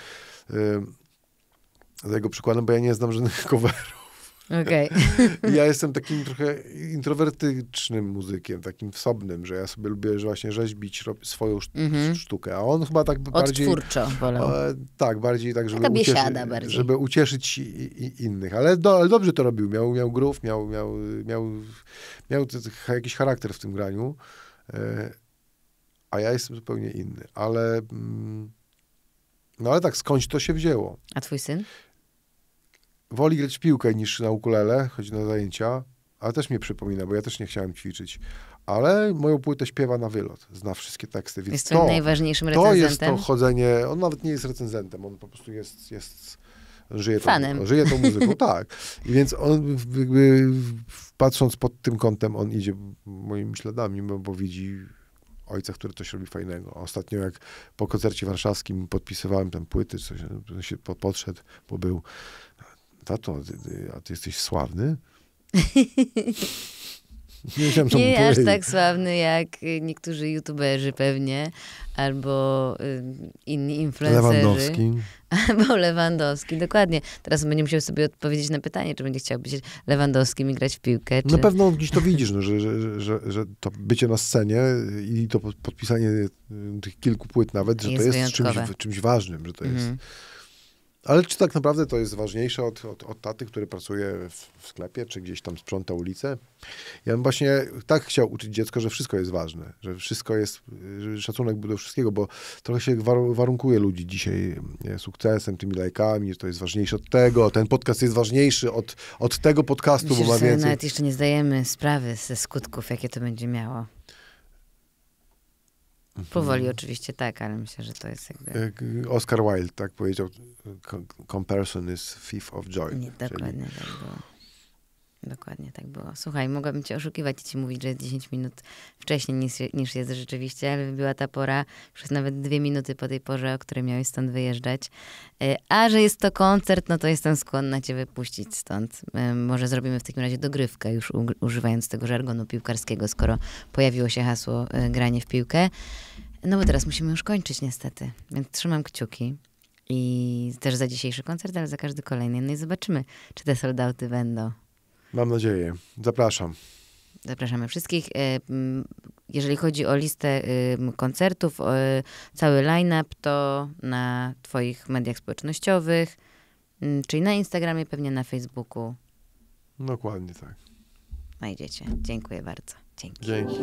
y, za jego przykładem, bo ja nie znam żadnych <laughs> coverów Okay. <laughs> ja jestem takim trochę introwertycznym muzykiem, takim wsobnym, że ja sobie lubię że właśnie rzeźbić swoją mm-hmm. sztukę, a on chyba tak bardziej... Odtwórczo wolał. tak, bardziej tak, żeby, ucieszy, bardziej. żeby ucieszyć i, i innych, ale, do, ale, dobrze to robił, miał, miał grów, miał, miał, miał, miał jakiś charakter w tym graniu, e, a ja jestem zupełnie inny, ale... Mm, no ale tak, skądś to się wzięło. A twój syn? woli grać piłkę niż na ukulele, choć na zajęcia, ale też mnie przypomina, bo ja też nie chciałem ćwiczyć. Ale moją płytę śpiewa na wylot, zna wszystkie teksty. Więc jest to, najważniejszym recenzentem. jest to chodzenie, on nawet nie jest recenzentem, on po prostu jest, jest żyje, Fanem. Tą, żyje tą muzyką, <laughs> tak. I więc on jakby, patrząc pod tym kątem, on idzie moimi śladami, bo, widzi ojca, który coś robi fajnego. Ostatnio jak po koncercie warszawskim podpisywałem tam płyty, coś, się podszedł, bo był tato, a ty jesteś sławny? <laughs> Nie, wiedziałem, nie aż tak sławny jak niektórzy youtuberzy pewnie, albo y, inni influencerzy. Lewandowski. <laughs> Albo Lewandowski, dokładnie. Teraz będzie musiał sobie odpowiedzieć na pytanie, czy będzie chciał być Lewandowskim i grać w piłkę. Czy... Na pewno gdzieś to widzisz, no, że, że, że, że, to bycie na scenie i to podpisanie y, tych kilku płyt nawet, że jest to jest czymś, czymś, ważnym, że to jest... Mhm. Ale czy tak naprawdę to jest ważniejsze od, od, od taty, który pracuje w, w, sklepie, czy gdzieś tam sprząta ulicę? Ja bym właśnie tak chciał uczyć dziecko, że wszystko jest ważne, że wszystko jest, że szacunek był do wszystkiego, bo trochę się warunkuje ludzi dzisiaj sukcesem, tymi lajkami, że to jest ważniejsze od tego, ten podcast jest ważniejszy od, od tego podcastu, Myślę, bo ma więcej. nawet jeszcze nie zdajemy sprawy ze skutków, jakie to będzie miało. Mhm. Powoli oczywiście tak, ale myślę, że to jest jakby... E, Oscar Wilde tak powiedział, comparison is thief of joy. Nie, dokładnie tak było. Dokładnie tak było. Słuchaj, mogłabym cię oszukiwać i ci mówić, że jest 10 minut wcześniej niż, niż jest rzeczywiście, ale była ta pora, przez nawet dwie minuty po tej porze, o której miałeś stąd wyjeżdżać. E, a że jest to koncert, no to jestem skłonna cię wypuścić stąd. E, może zrobimy w takim razie dogrywkę, już używając tego żargonu piłkarskiego, skoro pojawiło się hasło e, granie w piłkę. No bo teraz musimy już kończyć niestety, więc trzymam kciuki. I też za dzisiejszy koncert, ale za każdy kolejny. No i zobaczymy, czy te soldauty będą. Mam nadzieję. Zapraszam. Zapraszamy wszystkich. E, jeżeli chodzi o listę koncertów, cały line-up, to na Twoich mediach społecznościowych, czyli na Instagramie, pewnie na Facebooku. Dokładnie tak. Znajdziecie. Dziękuję bardzo. Dzięki. Dzięki.